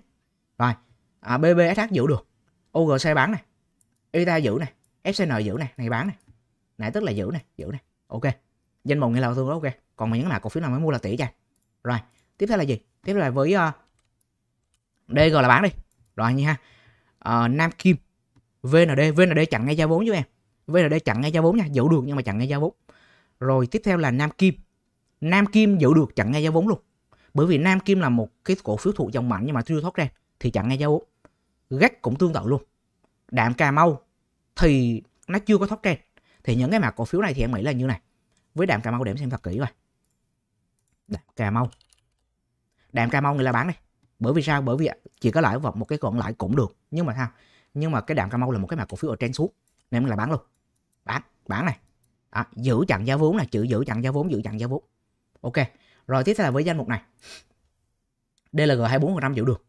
rồi à, BBSH giữ được UGC bán này ITA giữ này FCN giữ này này bán này này tức là giữ này giữ này ok danh mục ngay là tương ok còn những mã cổ phiếu nào mới mua là tỷ cho rồi tiếp theo là gì tiếp theo là với uh, ờ, DG là bán đi rồi như ha uh, Nam Kim VND VND chặn ngay giá vốn giúp em VND chặn ngay giá vốn nha giữ được nhưng mà chặn ngay giá vốn rồi tiếp theo là Nam Kim Nam Kim giữ được chặn ngay giá vốn luôn bởi vì Nam Kim là một cái cổ phiếu thuộc dòng mạnh nhưng mà chưa thoát ra thì chẳng ai giao gắt cũng tương tự luôn đạm Cà Mau thì nó chưa có thoát trend thì những cái mặt cổ phiếu này thì em nghĩ là như này với đạm Cà Mau để em xem thật kỹ rồi đạm Cà Mau đạm Cà Mau người là bán đây bởi vì sao bởi vì chỉ có lãi vào một cái còn lãi cũng được nhưng mà sao nhưng mà cái đạm Cà Mau là một cái mặt cổ phiếu ở trên xuống nên em là bán luôn bán bán này à, giữ chặn giá vốn là chữ giữ chặn giá vốn giữ chặn giá vốn ok rồi tiếp theo là với danh mục này DLG 24% giữ được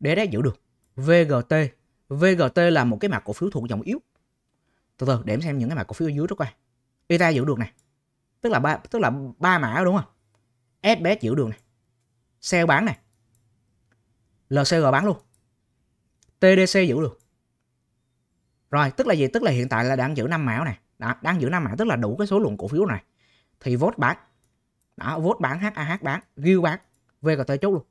DSS giữ được VGT VGT là một cái mặt cổ phiếu thuộc dòng yếu từ từ để em xem những cái mặt cổ phiếu ở dưới trước coi ITA giữ được này tức là ba tức là ba mã đúng không SBS giữ được này sale bán này LCG bán luôn TDC giữ được rồi tức là gì tức là hiện tại là đang giữ năm mã này đó, đang giữ năm mã tức là đủ cái số lượng cổ phiếu này thì vốt bán đó vốt bán HAH bán Gil bán VGT chốt luôn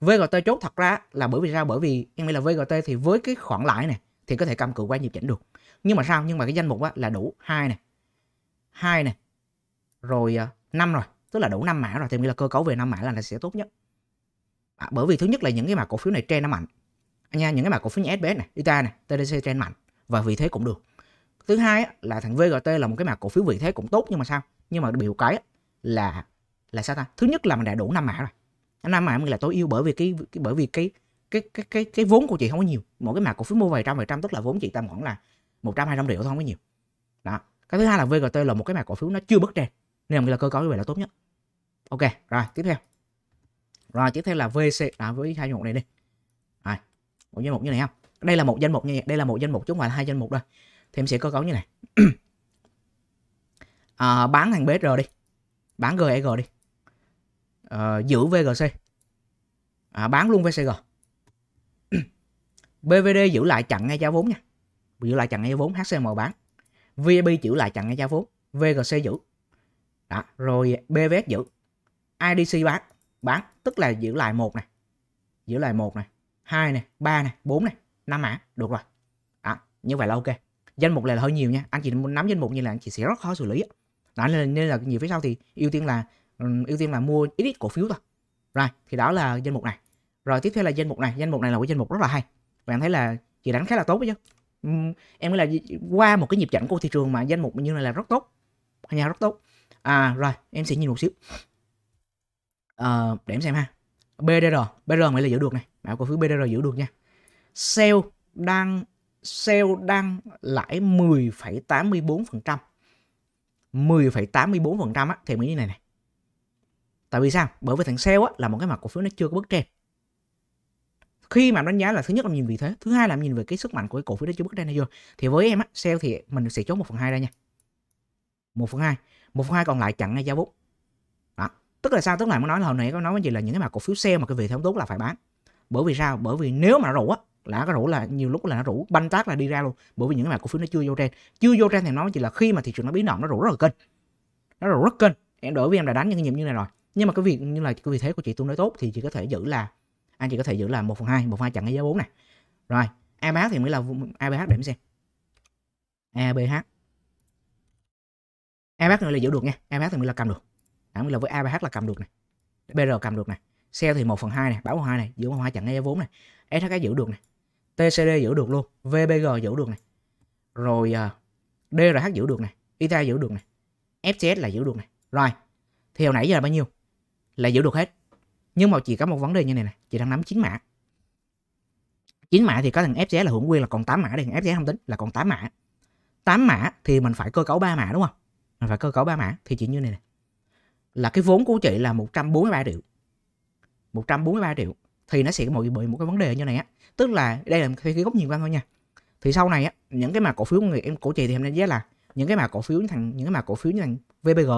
VGT chốt thật ra là bởi vì sao bởi vì em nghĩ là VGT thì với cái khoản lãi này thì có thể cầm cự qua nhịp chỉnh được nhưng mà sao nhưng mà cái danh mục á, là đủ hai này hai này rồi ờ, năm rồi tức là đủ năm mã rồi thì em nghĩ là cơ cấu về năm mã là, sẽ tốt nhất à, bởi vì thứ nhất là những cái mã cổ phiếu này trên nó mạnh nha những cái mã cổ phiếu như SBS này ITA này TDC trên mạnh và vị thế cũng được thứ hai là thằng VGT là một cái mã cổ phiếu vị thế cũng tốt nhưng mà sao nhưng mà biểu cái là là sao ta thứ nhất là mình đã đủ năm mã rồi năm mã mình là tối ưu bởi vì cái, cái bởi vì cái cái cái cái cái vốn của chị không có nhiều mỗi cái mã cổ phiếu mua vài trăm vài trăm tức là vốn chị tầm khoảng là một trăm hai trăm triệu thôi không có nhiều đó cái thứ hai là vgt là một cái mã cổ phiếu nó chưa bất trend nên là cơ cấu như vậy là tốt nhất ok rồi tiếp theo rồi tiếp theo là vc à, với hai mục này đi rồi một danh mục như này không đây là một danh mục như này đây là một danh mục chứ không phải hai danh mục đâu thì em sẽ cơ cấu như này à, bán hàng bsr đi bán GEG e đi à, giữ VGC à, bán luôn VCG BVD giữ lại chặn ngay giá vốn nha giữ lại chặn ngay vốn HCM bán VIB giữ lại chặn ngay giá vốn VGC giữ đó rồi BVS giữ IDC bán bán tức là giữ lại một này giữ lại một này hai này ba này bốn này năm mã được rồi đó như vậy là ok danh mục này là hơi nhiều nha anh chị nắm danh mục như là anh chị sẽ rất khó xử lý đó nên, nên là nhiều phía sau thì ưu tiên là ừ, ưu tiên là mua ít ít cổ phiếu thôi rồi thì đó là danh mục này rồi tiếp theo là danh mục này danh mục này là một danh mục rất là hay bạn thấy là chị đánh khá là tốt chứ ừ, em nghĩ là qua một cái nhịp chỉnh của thị trường mà danh mục như này là rất tốt nhà rất tốt à rồi em sẽ nhìn một xíu à, để em xem ha BDR BDR mới là giữ được này mã cổ phiếu BDR giữ được nha sale đang sale đang lãi 10,84% 10,84% á, thì mới như này này. Tại vì sao? Bởi vì thằng sale á, là một cái mặt cổ phiếu nó chưa có bước trên. Khi mà đánh giá là thứ nhất là nhìn vì thế, thứ hai là nhìn về cái sức mạnh của cái cổ phiếu nó chưa bước trên này vô. Thì với em á, sale thì mình sẽ chốt 1 phần 2 ra nha. 1 phần 2. 1 phần 2 còn lại chặn ngay giao bút. Đó. Tức là sao? Tức là nó nói là hồi nãy có nói cái gì là những cái mặt cổ phiếu sale mà cái vị thế không tốt là phải bán. Bởi vì sao? Bởi vì nếu mà nó rủ á, lã cái rủ là nhiều lúc là nó rủ banh tác là đi ra luôn bởi vì những cái mã cổ phiếu nó chưa vô trend chưa vô trend thì nó chỉ là khi mà thị trường nó biến động nó rủ rất là kênh nó rủ rất kênh em đổi vì em đã đánh những cái nhiệm như này rồi nhưng mà cái việc như là cái vị thế của chị tương đối tốt thì chị có thể giữ là anh chị có thể giữ là một phần hai một phần hai chặn cái giá vốn này rồi ABH thì mới là ABH để em xem ABH ABH này là giữ được nha ABH thì mới là cầm được đã mới là với ABH là cầm được này BR cầm được này xe thì một phần hai này báo hai này giữ một hai chặn ngay vốn này SHK giữ được này TCD giữ được luôn VBG giữ được này rồi uh, à, DRH giữ được này ITA giữ được này FCS là giữ được này rồi thì hồi nãy giờ là bao nhiêu là giữ được hết nhưng mà chị có một vấn đề như này này chị đang nắm 9 mã 9 mã thì có thằng FCS là hưởng quyền là còn 8 mã đây thằng FCS không tính là còn 8 mã 8 mã thì mình phải cơ cấu 3 mã đúng không mình phải cơ cấu 3 mã thì chị như này này là cái vốn của chị là 143 triệu 143 triệu thì nó sẽ bị bị một cái vấn đề như này á tức là đây là cái góc nhìn quan thôi nha thì sau này á những cái mà cổ phiếu người em cổ trì thì em đánh giá là những cái mà cổ phiếu như thằng những cái mà cổ phiếu như thằng VPG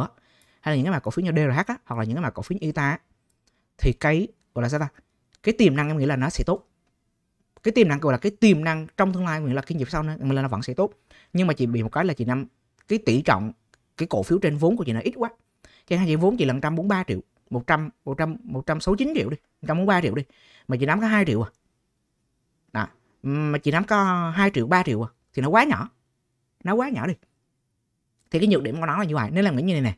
hay là những cái mà cổ phiếu như DRH á, hoặc là những cái mà cổ phiếu như ta thì cái gọi là sao ta cái tiềm năng em nghĩ là nó sẽ tốt cái tiềm năng gọi là cái tiềm năng trong tương lai nghĩa là cái dịp sau nữa là nó vẫn sẽ tốt nhưng mà chị bị một cái là chị năm cái tỷ trọng cái cổ phiếu trên vốn của chị nó ít quá cái hai chị vốn chị là ba triệu 100 100 169 triệu đi 143 triệu đi mà chị nắm có 2 triệu à đó. mà chị nắm có 2 triệu 3 triệu à thì nó quá nhỏ nó quá nhỏ đi thì cái nhược điểm của nó là như vậy nên là nghĩ như này nè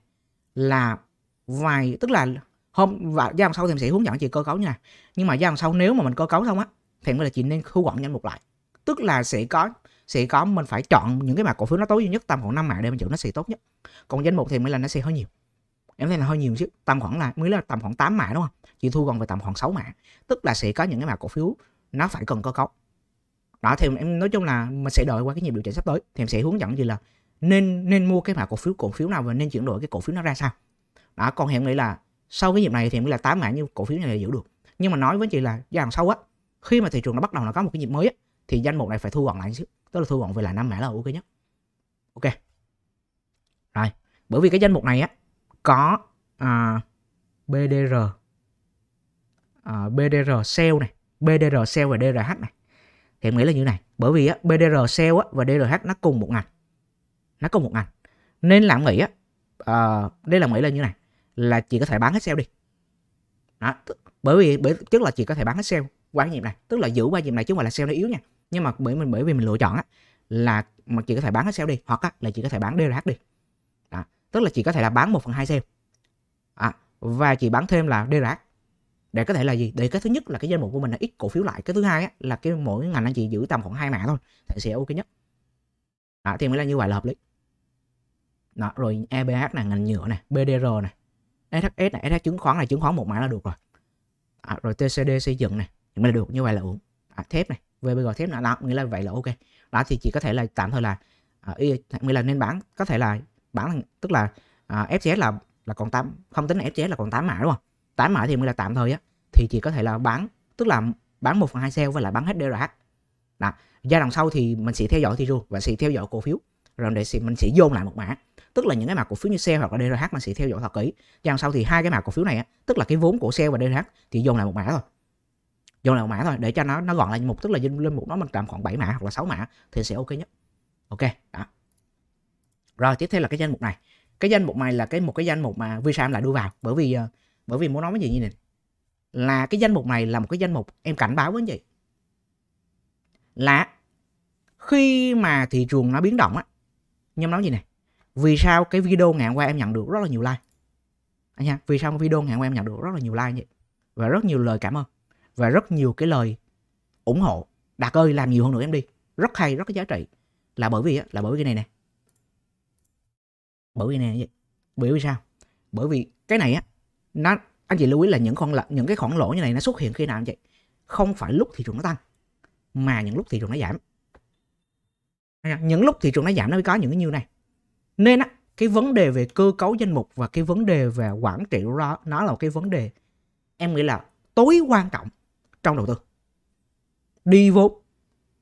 là vài tức là hôm và giai sau thì mình sẽ hướng dẫn chị cơ cấu nha nhưng mà giai sau nếu mà mình cơ cấu xong á thì mới là chị nên thu gọn nhanh một lại tức là sẽ có sẽ có mình phải chọn những cái mà cổ phiếu nó tối duy nhất tầm khoảng năm mã để mình chọn nó sẽ tốt nhất còn danh mục thì mới là nó sẽ hơi nhiều em thấy là hơi nhiều chứ tầm khoảng là mới là tầm khoảng 8 mã đúng không chị thu còn về tầm khoảng 6 mã tức là sẽ có những cái mã cổ phiếu nó phải cần cơ cấu đó thì em nói chung là mình sẽ đợi qua cái nhịp điều chỉnh sắp tới thì em sẽ hướng dẫn gì là nên nên mua cái mã cổ phiếu cổ phiếu nào và nên chuyển đổi cái cổ phiếu nó ra sao đó còn hiện nghĩ là sau cái nhịp này thì mới là tám mã như cổ phiếu này là giữ được nhưng mà nói với chị là giai đoạn sau á khi mà thị trường nó bắt đầu là có một cái nhịp mới á thì danh mục này phải thu gọn lại chứ, tức là thu gọn về là năm mã là ok nhất ok rồi bởi vì cái danh mục này á có à, BDR à, BDR sale này BDR sale và DRH này thì em nghĩ là như này bởi vì á, BDR sale á, và DRH nó cùng một ngành nó cùng một ngành nên làm nghĩ á uh, à, đây là nghĩ là như này là chị có thể bán hết sale đi đó. bởi vì bởi trước là chị có thể bán hết sale qua cái nhịp này tức là giữ qua nhịp này chứ không phải là sale nó yếu nha nhưng mà bởi mình bởi vì mình lựa chọn á là mà chị có thể bán hết sale đi hoặc á, là chị có thể bán DRH đi tức là chị có thể là bán 1 phần 2 sale à, và chị bán thêm là đê rác để có thể là gì để cái thứ nhất là cái danh mục của mình là ít cổ phiếu lại cái thứ hai á, là cái mỗi ngành anh chị giữ tầm khoảng hai mã thôi thì sẽ ok nhất à, thì mới là như vậy là hợp lý đó, rồi EBH này ngành nhựa này BDR này SHS này SH chứng khoán này chứng khoán một mã là được rồi à, rồi TCD xây dựng này thì mới là được như vậy là ổn à, thép này VBG thép là nghĩa là vậy là ok đó thì chỉ có thể là tạm thôi là à, là nên bán có thể là bản tức là à, FCS là là còn 8 không tính là FCS là còn 8 mã đúng không 8 mã thì mới là tạm thời á thì chỉ có thể là bán tức là bán 1 phần 2 sale và lại bán hết DRH đó. giai đoạn sau thì mình sẽ theo dõi thị trường và sẽ theo dõi cổ phiếu rồi để mình sẽ dồn lại một mã tức là những cái mã cổ phiếu như xe hoặc là DRH mình sẽ theo dõi thật kỹ giai đoạn sau thì hai cái mã cổ phiếu này á tức là cái vốn của xe và DRH thì dồn lại một mã thôi dồn lại một mã thôi để cho nó nó gọn lại một tức là lên một nó mình cầm khoảng 7 mã hoặc là 6 mã thì sẽ ok nhất ok đó rồi tiếp theo là cái danh mục này cái danh mục này là cái một cái danh mục mà visa em lại đưa vào bởi vì ờ, bởi vì muốn nói cái gì như này là cái danh mục này là một cái danh mục em cảnh báo với anh chị là khi mà thị trường nó biến động á nhưng nói gì này vì sao cái video ngày hôm qua em nhận được rất là nhiều like anh nha vì sao cái video ngày hôm qua em nhận được rất là nhiều like vậy và rất nhiều lời cảm ơn và rất nhiều cái lời ủng hộ đạt ơi làm nhiều hơn nữa em đi rất hay rất có giá trị là bởi vì á, là bởi vì cái này nè bởi vì nè bởi vì sao bởi vì cái này á nó anh chị lưu ý là những con là những cái khoản lỗ như này nó xuất hiện khi nào anh chị không phải lúc thị trường nó tăng mà những lúc thị trường nó giảm những lúc thị trường nó giảm nó mới có những cái như này nên á cái vấn đề về cơ cấu danh mục và cái vấn đề về quản trị đó nó là một cái vấn đề em nghĩ là tối quan trọng trong đầu tư đi vốn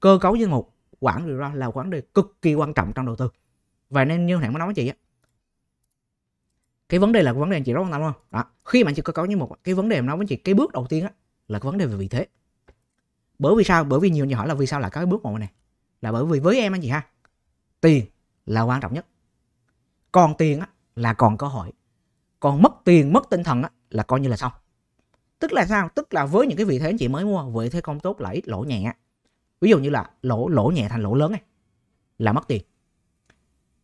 cơ cấu danh mục quản trị ro là vấn đề cực kỳ quan trọng trong đầu tư và nên như hạng mới nói với chị á cái vấn đề là cái vấn đề anh chị rất quan tâm không đó khi mà anh chị có cấu như một cái vấn đề mà nói với chị cái bước đầu tiên á là cái vấn đề về vị thế bởi vì sao bởi vì nhiều người hỏi là vì sao là cái bước một này là bởi vì với em anh chị ha tiền là quan trọng nhất còn tiền á, là còn cơ hội còn mất tiền mất tinh thần á, là coi như là xong tức là sao tức là với những cái vị thế anh chị mới mua vị thế không tốt là ít lỗ nhẹ ví dụ như là lỗ lỗ nhẹ thành lỗ lớn này là mất tiền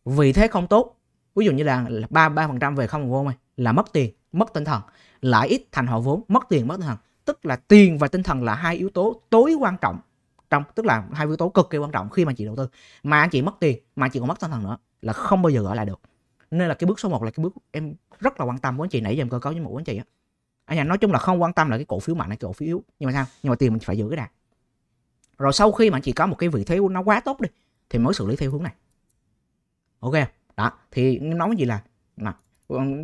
vị thế không tốt ví dụ như là ba ba phần trăm về không vốn mày là mất tiền mất tinh thần lãi ít thành họ vốn mất tiền mất tinh thần tức là tiền và tinh thần là hai yếu tố tối quan trọng trong tức là hai yếu tố cực kỳ quan trọng khi mà chị đầu tư mà anh chị mất tiền mà chị còn mất tinh thần nữa là không bao giờ ở lại được nên là cái bước số 1 là cái bước em rất là quan tâm với anh chị nãy giờ em cơ cấu với một anh chị á anh nhà nói chung là không quan tâm là cái cổ phiếu mạnh hay cổ phiếu yếu nhưng mà sao nhưng mà tiền mình phải giữ cái đã rồi sau khi mà anh chị có một cái vị thế nó quá tốt đi thì mới xử lý theo hướng này ok đó thì nói gì là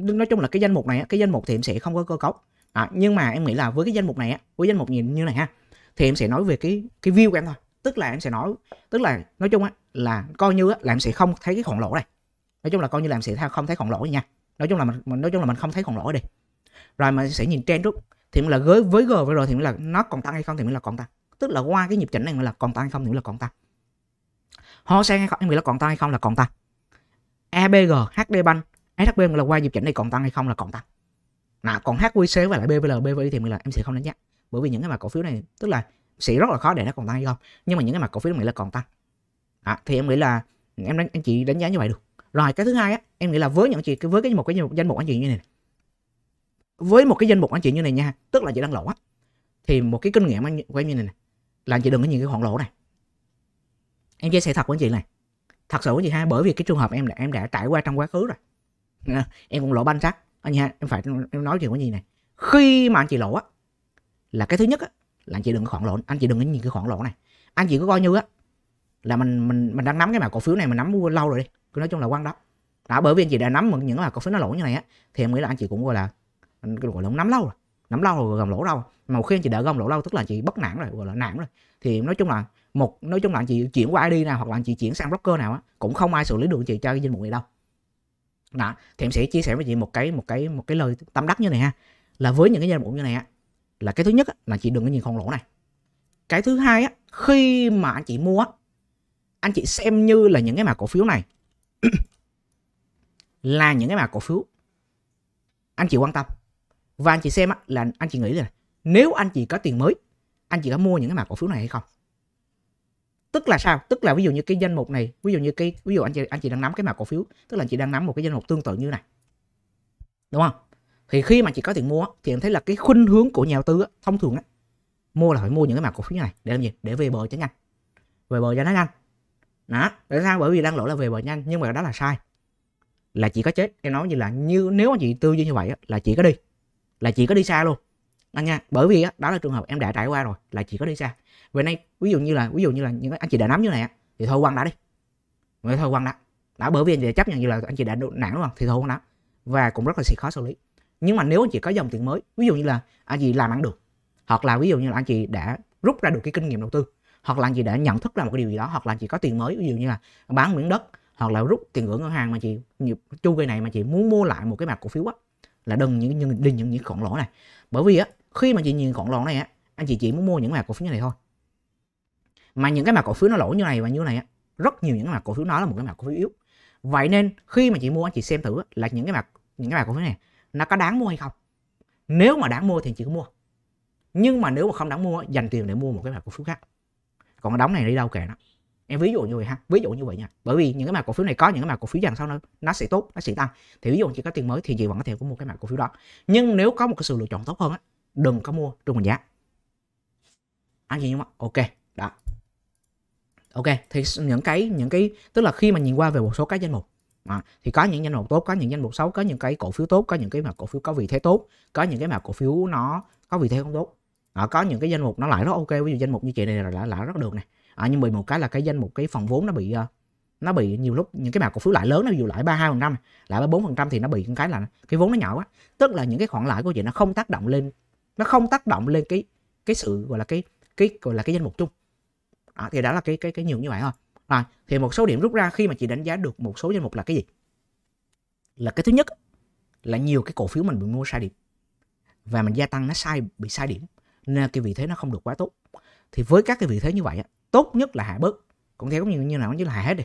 nói chung là cái danh mục này cái danh mục thì em sẽ không có cơ cấu đó. nhưng mà em nghĩ là với cái danh mục này với danh mục nhìn như này ha thì em sẽ nói về cái cái view của em thôi tức là em sẽ nói tức là nói chung á là coi như á là em sẽ không thấy cái khoản lỗ này nói chung là coi như là em sẽ không thấy khoản lỗ nha nói chung là mình nói chung là mình không thấy khoản lỗ đi rồi mình sẽ nhìn trend trước thì mình là với với g vừa rồi thì mình là nó còn tăng hay không thì mình là còn tăng tức là qua cái nhịp chỉnh này mình là còn tăng hay không thì mình là còn tăng ho sang hay không em nghĩ là còn tăng hay không là còn tăng ABG, HD Bank, SHB là qua dịp chỉnh này còn tăng hay không là còn tăng. Nào, còn HQC và lại BVL, BVI thì mình là em sẽ không đánh giá. Bởi vì những cái mặt cổ phiếu này tức là sẽ rất là khó để nó còn tăng hay không. Nhưng mà những cái mặt cổ phiếu này là còn tăng. À, thì em nghĩ là em đánh, anh chị đánh giá như vậy được. Rồi cái thứ hai á, em nghĩ là với những chị với cái một cái danh mục anh chị như này. Với một cái danh mục anh chị như này nha, tức là chị đang lỗ á. Thì một cái kinh nghiệm của em như này, này là chị đừng có nhìn cái khoản lỗ này. Em chia sẻ thật với anh chị này thật sự gì ha bởi vì cái trường hợp em đã em đã trải qua trong quá khứ rồi em cũng lỗ banh sắc anh nha em phải em nói chuyện cái gì này khi mà anh chị lỗ á là cái thứ nhất á là anh chị đừng có khoản lỗ anh chị đừng có nhìn cái khoản lỗ này anh chị cứ coi như á là mình mình mình đang nắm cái mã cổ phiếu này mình nắm lâu rồi đi cứ nói chung là quan đó đã bởi vì anh chị đã nắm những cái mã cổ phiếu nó lỗ như này á thì em nghĩ là anh chị cũng gọi là cái gọi là nắm lâu rồi nắm lâu rồi gầm lỗ đâu mà một khi anh chị đã gom lỗ lâu tức là chị bất nản rồi gọi là nản rồi thì nói chung là một nói chung là anh chị chuyển qua ID nào hoặc là anh chị chuyển sang broker nào á cũng không ai xử lý được chị cho cái danh mục này đâu đó thì em sẽ chia sẻ với chị một cái một cái một cái lời tâm đắc như này ha là với những cái danh mục như này á là cái thứ nhất á, là chị đừng có nhìn con lỗ này cái thứ hai á khi mà anh chị mua anh chị xem như là những cái mã cổ phiếu này là những cái mã cổ phiếu anh chị quan tâm và anh chị xem á, là anh chị nghĩ là nếu anh chị có tiền mới anh chị có mua những cái mã cổ phiếu này hay không tức là sao tức là ví dụ như cái danh mục này ví dụ như cái ví dụ anh chị anh chị đang nắm cái mã cổ phiếu tức là anh chị đang nắm một cái danh mục tương tự như này đúng không thì khi mà chị có tiền mua thì em thấy là cái khuynh hướng của nhà đầu tư thông thường á mua là phải mua những cái mã cổ phiếu này để làm gì để về bờ cho nhanh về bờ cho nó nhanh đó tại sao bởi vì đang lỗ là về bờ nhanh nhưng mà đó là sai là chị có chết em nói như là như nếu anh chị tư duy như vậy á, là chị có đi là chị có đi xa luôn anh nha bởi vì đó, đó là trường hợp em đã trải qua rồi là chỉ có đi xa về nay ví dụ như là ví dụ như là những anh chị đã nắm như này thì thôi quăng đã đi vậy thôi quăng đã đã bởi vì anh chị đã chấp nhận như là anh chị đã nản đúng không thì thôi quăng đã và cũng rất là khó xử lý nhưng mà nếu anh chị có dòng tiền mới ví dụ như là anh chị làm ăn được hoặc là ví dụ như là anh chị đã rút ra được cái kinh nghiệm đầu tư hoặc là anh chị đã nhận thức ra một cái điều gì đó hoặc là anh chị có tiền mới ví dụ như là bán miếng đất hoặc là rút tiền gửi ngân hàng mà chị chu kỳ này mà chị muốn mua lại một cái mặt cổ phiếu á là đừng những đừng những những khoản lỗ này bởi vì á khi mà chị nhìn gọn lòn này á anh chị chỉ muốn mua những mã cổ phiếu như này thôi mà những cái mã cổ phiếu nó lỗ như này và như này á rất nhiều những cái mã cổ phiếu nó là một cái mã cổ phiếu yếu vậy nên khi mà chị mua anh chị xem thử là những cái mã những cái mã cổ phiếu này nó có đáng mua hay không nếu mà đáng mua thì chị cứ mua nhưng mà nếu mà không đáng mua dành tiền để mua một cái mã cổ phiếu khác còn cái đóng này đi đâu kệ nó em ví dụ như vậy ha ví dụ như vậy nha bởi vì những cái mã cổ phiếu này có những cái mã cổ phiếu dần sau nó nó sẽ tốt nó sẽ tăng thì ví dụ chị có tiền mới thì chị vẫn có thể mua cái mã cổ phiếu đó nhưng nếu có một cái sự lựa chọn tốt hơn á đừng có mua trung bình giá anh chị nhé ok đó ok thì những cái những cái tức là khi mà nhìn qua về một số cái danh mục à, thì có những danh mục tốt có những danh mục xấu có những cái cổ phiếu tốt có những cái mà cổ phiếu có vị thế tốt có những cái mà cổ phiếu nó có vị thế không tốt à, có những cái danh mục nó lại rất ok ví dụ danh mục như chị này là là, là rất được này à, nhưng bị một cái là cái danh mục cái phần vốn nó bị ờ, nó bị nhiều lúc những cái mã cổ phiếu lãi lớn nó ví dụ lãi ba hai phần trăm lãi ba bốn phần trăm thì nó bị cái là cái vốn nó nhỏ quá tức là những cái khoản lãi của chị nó không tác động lên nó không tác động lên cái cái sự gọi là cái cái gọi là cái danh mục chung à, thì đó là cái cái cái nhiều như vậy thôi rồi thì một số điểm rút ra khi mà chị đánh giá được một số danh mục là cái gì là cái thứ nhất là nhiều cái cổ phiếu mình bị mua sai điểm và mình gia tăng nó sai bị sai điểm nên cái vị thế nó không được quá tốt thì với các cái vị thế như vậy tốt nhất là hạ bớt cũng theo cũng như như nào cũng như là hạ hết đi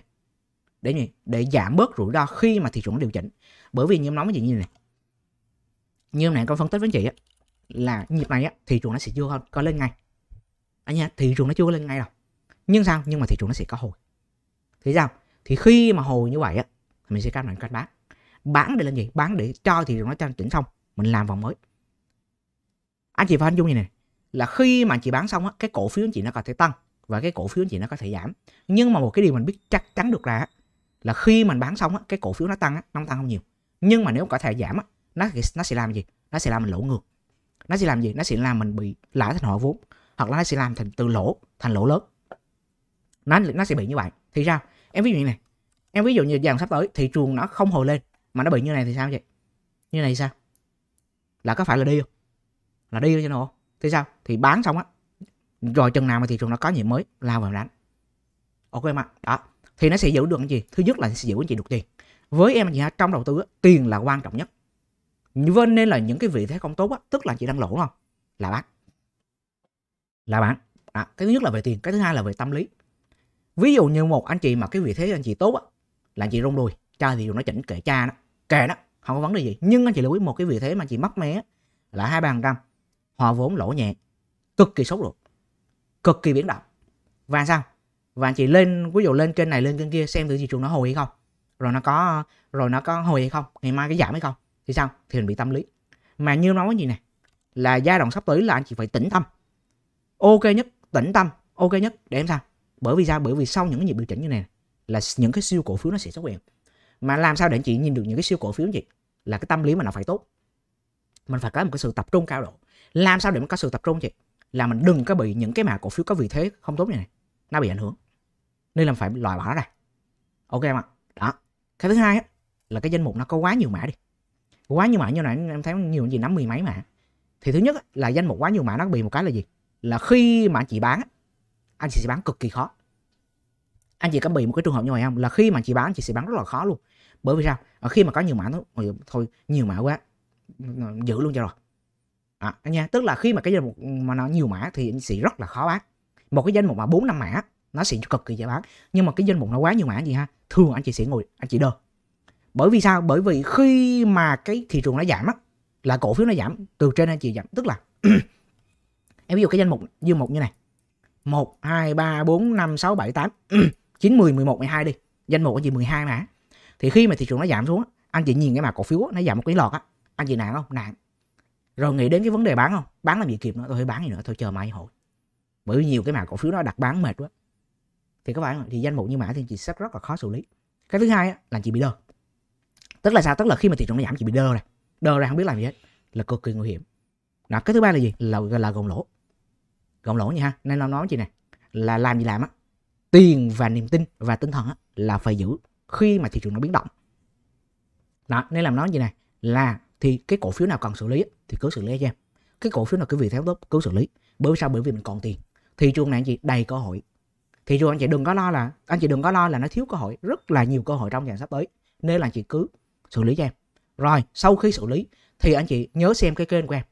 để gì để giảm bớt rủi ro khi mà thị trường điều chỉnh bởi vì như em nói gì như này như em này con phân tích với chị á là nhịp này á, thị trường nó sẽ chưa có, có lên ngay anh nhá thị trường nó chưa có lên ngay đâu nhưng sao nhưng mà thị trường nó sẽ có hồi thế sao thì khi mà hồi như vậy á thì mình sẽ cắt mạnh cắt bán bán để làm gì bán để cho thị trường nó chỉnh xong mình làm vòng mới anh chị và anh dung như này là khi mà anh chị bán xong á cái cổ phiếu anh chị nó có thể tăng và cái cổ phiếu anh chị nó có thể giảm nhưng mà một cái điều mình biết chắc chắn được là là khi mình bán xong á cái cổ phiếu nó tăng á nó tăng không nhiều nhưng mà nếu có thể giảm á nó nó sẽ làm gì nó sẽ làm mình lỗ ngược nó sẽ làm gì nó sẽ làm mình bị lãi thành hội vốn hoặc là nó sẽ làm thành từ lỗ thành lỗ lớn nó nó sẽ bị như vậy thì sao em ví dụ như này em ví dụ như dòng sắp tới thị trường nó không hồi lên mà nó bị như này thì sao vậy như này sao là có phải là đi không là đi cho nó thì sao thì bán xong á rồi chừng nào mà thị trường nó có nhiệm mới lao vào đánh ok mà đó thì nó sẽ giữ được cái gì thứ nhất là sẽ giữ cái gì được tiền với em chị ha trong đầu tư tiền là quan trọng nhất Vân nên là những cái vị thế không tốt á, tức là chị đang lỗ không? Là bạn Là bạn À, cái thứ nhất là về tiền, cái thứ hai là về tâm lý. Ví dụ như một anh chị mà cái vị thế anh chị tốt á, là anh chị rung đùi, cha thì dù nó chỉnh kệ cha đó, kệ đó, không có vấn đề gì. Nhưng anh chị lưu ý một cái vị thế mà chị mất mé là hai bàn trăm, họ vốn lỗ nhẹ, cực kỳ sốt ruột, cực kỳ biến động. Và sao? Và anh chị lên, ví dụ lên kênh này lên kênh kia xem thử thị trường nó hồi hay không, rồi nó có rồi nó có hồi hay không, ngày mai cái giảm hay không thì sao thì mình bị tâm lý mà như nói gì nè là giai đoạn sắp tới là anh chị phải tĩnh tâm ok nhất tĩnh tâm ok nhất để em sao bởi vì sao bởi vì sau những cái nhịp điều chỉnh như này là những cái siêu cổ phiếu nó sẽ xuất hiện mà làm sao để anh chị nhìn được những cái siêu cổ phiếu gì là cái tâm lý mà nó phải tốt mình phải có một cái sự tập trung cao độ làm sao để mình có sự tập trung chị là mình đừng có bị những cái mã cổ phiếu có vị thế không tốt như này nó bị ảnh hưởng nên là phải loại bỏ nó ra ok em ạ đó cái thứ hai là cái danh mục nó có quá nhiều mã đi quá nhiều mã như này em thấy nhiều gì nắm mười mấy mã thì thứ nhất là danh mục quá nhiều mã nó bị một cái là gì là khi mà anh chị bán anh chị sẽ bán cực kỳ khó anh chị có bị một cái trường hợp như vậy không là khi mà chị bán chị sẽ bán rất là khó luôn bởi vì sao ở khi mà có nhiều mã nó thôi nhiều mã quá giữ luôn cho rồi à, nha tức là khi mà cái danh mục mà nó nhiều mã thì anh chị rất là khó bán một cái danh mục mà bốn năm mã nó sẽ cực kỳ dễ bán nhưng mà cái danh mục nó quá nhiều mã gì ha thường anh chị sẽ ngồi anh chị đơ bởi vì sao bởi vì khi mà cái thị trường nó giảm á là cổ phiếu nó giảm từ trên lên chiều giảm tức là em ví dụ cái danh mục dương một như này một hai ba bốn năm sáu bảy tám chín mười mười một mười hai đi danh mục anh chị 12 mã thì khi mà thị trường nó giảm xuống anh chị nhìn cái mã cổ phiếu nó giảm một cái lọt á anh chị nạn không nạn rồi nghĩ đến cái vấn đề bán không bán làm gì kịp nữa tôi bán gì nữa tôi chờ mai hội bởi vì nhiều cái mã cổ phiếu nó đặt bán mệt quá thì các bạn thì danh mục như mã thì chị sẽ rất là khó xử lý cái thứ hai á, là chị bị đơn tức là sao tức là khi mà thị trường nó giảm chị bị đơ này đơ ra không biết làm gì hết là cực kỳ nguy hiểm đó cái thứ ba là gì là là gồng lỗ gồng lỗ như ha nên nó nói chị này là làm gì làm á tiền và niềm tin và tinh thần á, là phải giữ khi mà thị trường nó biến động đó nên làm nó gì này là thì cái cổ phiếu nào cần xử lý thì cứ xử lý cho em cái cổ phiếu nào cứ vì theo tốt cứ xử lý bởi vì sao bởi vì mình còn tiền thị trường này anh chị đầy cơ hội thị trường anh chị đừng có lo là anh chị đừng có lo là nó thiếu cơ hội rất là nhiều cơ hội trong dàn sắp tới nên là anh chị cứ xử lý cho em rồi sau khi xử lý thì anh chị nhớ xem cái kênh của em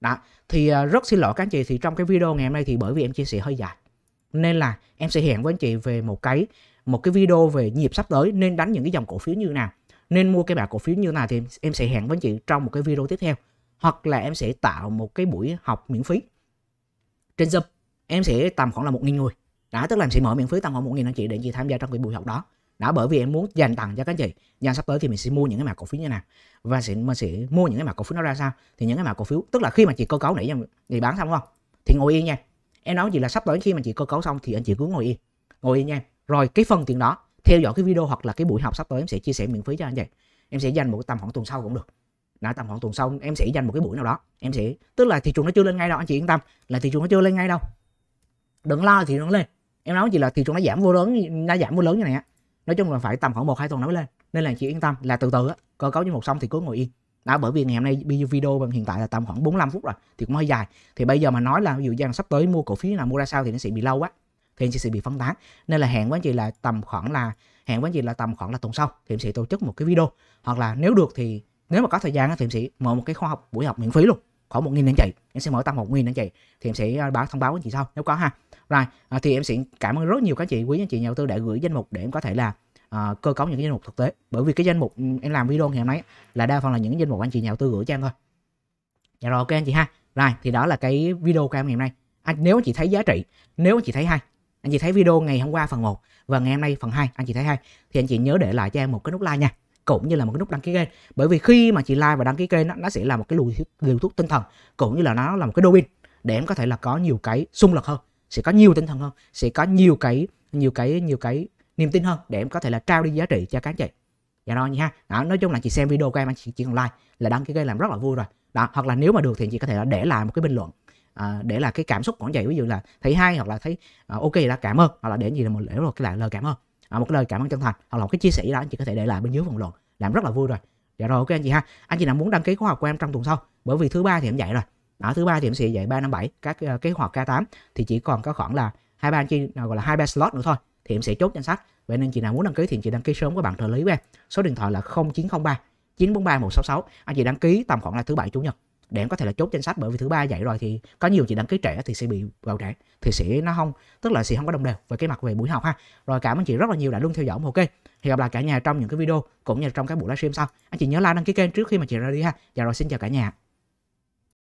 đó thì à, rất xin lỗi các anh chị thì trong cái video ngày hôm nay thì bởi vì em chia sẻ hơi dài nên là em sẽ hẹn với anh chị về một cái một cái video về nhịp sắp tới nên đánh những cái dòng cổ phiếu như nào nên mua cái bạc cổ phiếu như nào thì em sẽ hẹn với anh chị trong một cái video tiếp theo hoặc là em sẽ tạo một cái buổi học miễn phí trên Zoom em sẽ tầm khoảng là một nghìn người đã tức là em sẽ mở miễn phí tầm khoảng một nghìn anh chị để anh chị tham gia trong cái buổi học đó đó bởi vì em muốn dành tặng cho các anh chị nha sắp tới thì mình sẽ mua những cái mã cổ phiếu như nào và sẽ mình sẽ mua những cái mã cổ phiếu nó ra sao thì những cái mã cổ phiếu tức là khi mà chị cơ cấu nãy thì bán xong không thì ngồi yên nha em nói chị là sắp tới khi mà chị cơ cấu xong thì anh chị cứ ngồi yên ngồi yên nha rồi cái phần tiền đó theo dõi cái video hoặc là cái buổi học sắp tới em sẽ chia sẻ miễn phí cho anh chị em sẽ dành một tầm khoảng tuần sau cũng được đã tầm khoảng tuần sau em sẽ dành một cái buổi nào đó em sẽ tức là thị trường nó chưa lên ngay đâu anh chị yên tâm là thị trường nó chưa lên ngay đâu đừng lo thì nó lên em nói chị là thị trường nó giảm vô lớn nó giảm vô lớn như này nói chung là phải tầm khoảng một hai tuần nó mới lên nên là chị yên tâm là từ từ á cơ cấu như một xong thì cứ ngồi yên đó bởi vì ngày hôm nay video hiện tại là tầm khoảng 45 phút rồi thì cũng hơi dài thì bây giờ mà nói là ví dụ như sắp tới mua cổ phiếu nào mua ra sao thì nó sẽ bị lâu quá thì em sẽ bị phân tán nên là hẹn với anh chị là tầm khoảng là hẹn với anh chị là tầm khoảng là tuần sau thì em sẽ tổ chức một cái video hoặc là nếu được thì nếu mà có thời gian thì em sẽ mở một cái khóa học buổi học miễn phí luôn có một nghìn anh chị em sẽ mở tăng một nghìn anh chị thì em sẽ à, báo thông báo anh chị sau nếu có ha rồi à, thì em sẽ cảm ơn rất nhiều các chị quý anh chị nhà đầu tư đã gửi danh mục để em có thể là à, cơ cấu những cái danh mục thực tế bởi vì cái danh mục ừ, em làm video ngày hôm nay là đa phần là những danh mục anh chị nhà đầu tư gửi cho em thôi dạ rồi ok anh chị ha rồi thì đó là cái video của em ngày hôm nay anh nếu anh chị thấy giá trị nếu anh chị thấy hay anh chị thấy video ngày hôm qua phần 1 và ngày hôm nay phần 2 anh chị thấy hay thì anh chị nhớ để lại cho em một cái nút like nha cũng như là một cái nút đăng ký kênh bởi vì khi mà chị like và đăng ký kênh nó, nó sẽ là một cái liều thuốc, liều thuốc tinh thần cũng như là nó là một cái dopamine để em có thể là có nhiều cái xung lực hơn sẽ có nhiều tinh thần hơn sẽ có nhiều cái nhiều cái nhiều cái niềm tin hơn để em có thể là trao đi giá trị cho các anh chị dạ rồi nha đó, nói chung là chị xem video của em anh chị chỉ cần like là đăng ký kênh làm rất là vui rồi đó hoặc là nếu mà được thì chị có thể là để lại một cái bình luận à, để là cái cảm xúc của anh chị ví dụ là thấy hay hoặc là thấy à, ok là cảm ơn hoặc là để gì là một lễ một cái lại lời cảm ơn à, một cái lời cảm ơn chân thành hoặc là một cái chia sẻ gì đó anh chị có thể để lại bên dưới phần luận làm rất là vui rồi dạ rồi ok anh chị ha anh chị nào muốn đăng ký khóa học của em trong tuần sau bởi vì thứ ba thì em dạy rồi ở thứ ba thì em sẽ dạy 357 các uh, kế hoạch K8 thì chỉ còn có khoảng là hai ba chi gọi là hai ba slot nữa thôi thì em sẽ chốt danh sách vậy nên chị nào muốn đăng ký thì chị đăng ký sớm với bạn trợ lý với em số điện thoại là 0903 943 166 anh chị đăng ký tầm khoảng là thứ bảy chủ nhật để em có thể là chốt danh sách bởi vì thứ ba dạy rồi thì có nhiều chị đăng ký trẻ thì sẽ bị vào trẻ thì sẽ nó không tức là sẽ không có đồng đều về cái mặt về buổi học ha rồi cảm ơn chị rất là nhiều đã luôn theo dõi ok thì gặp lại cả nhà trong những cái video cũng như trong các buổi livestream sau anh chị nhớ like đăng ký kênh trước khi mà chị ra đi ha và dạ rồi xin chào cả nhà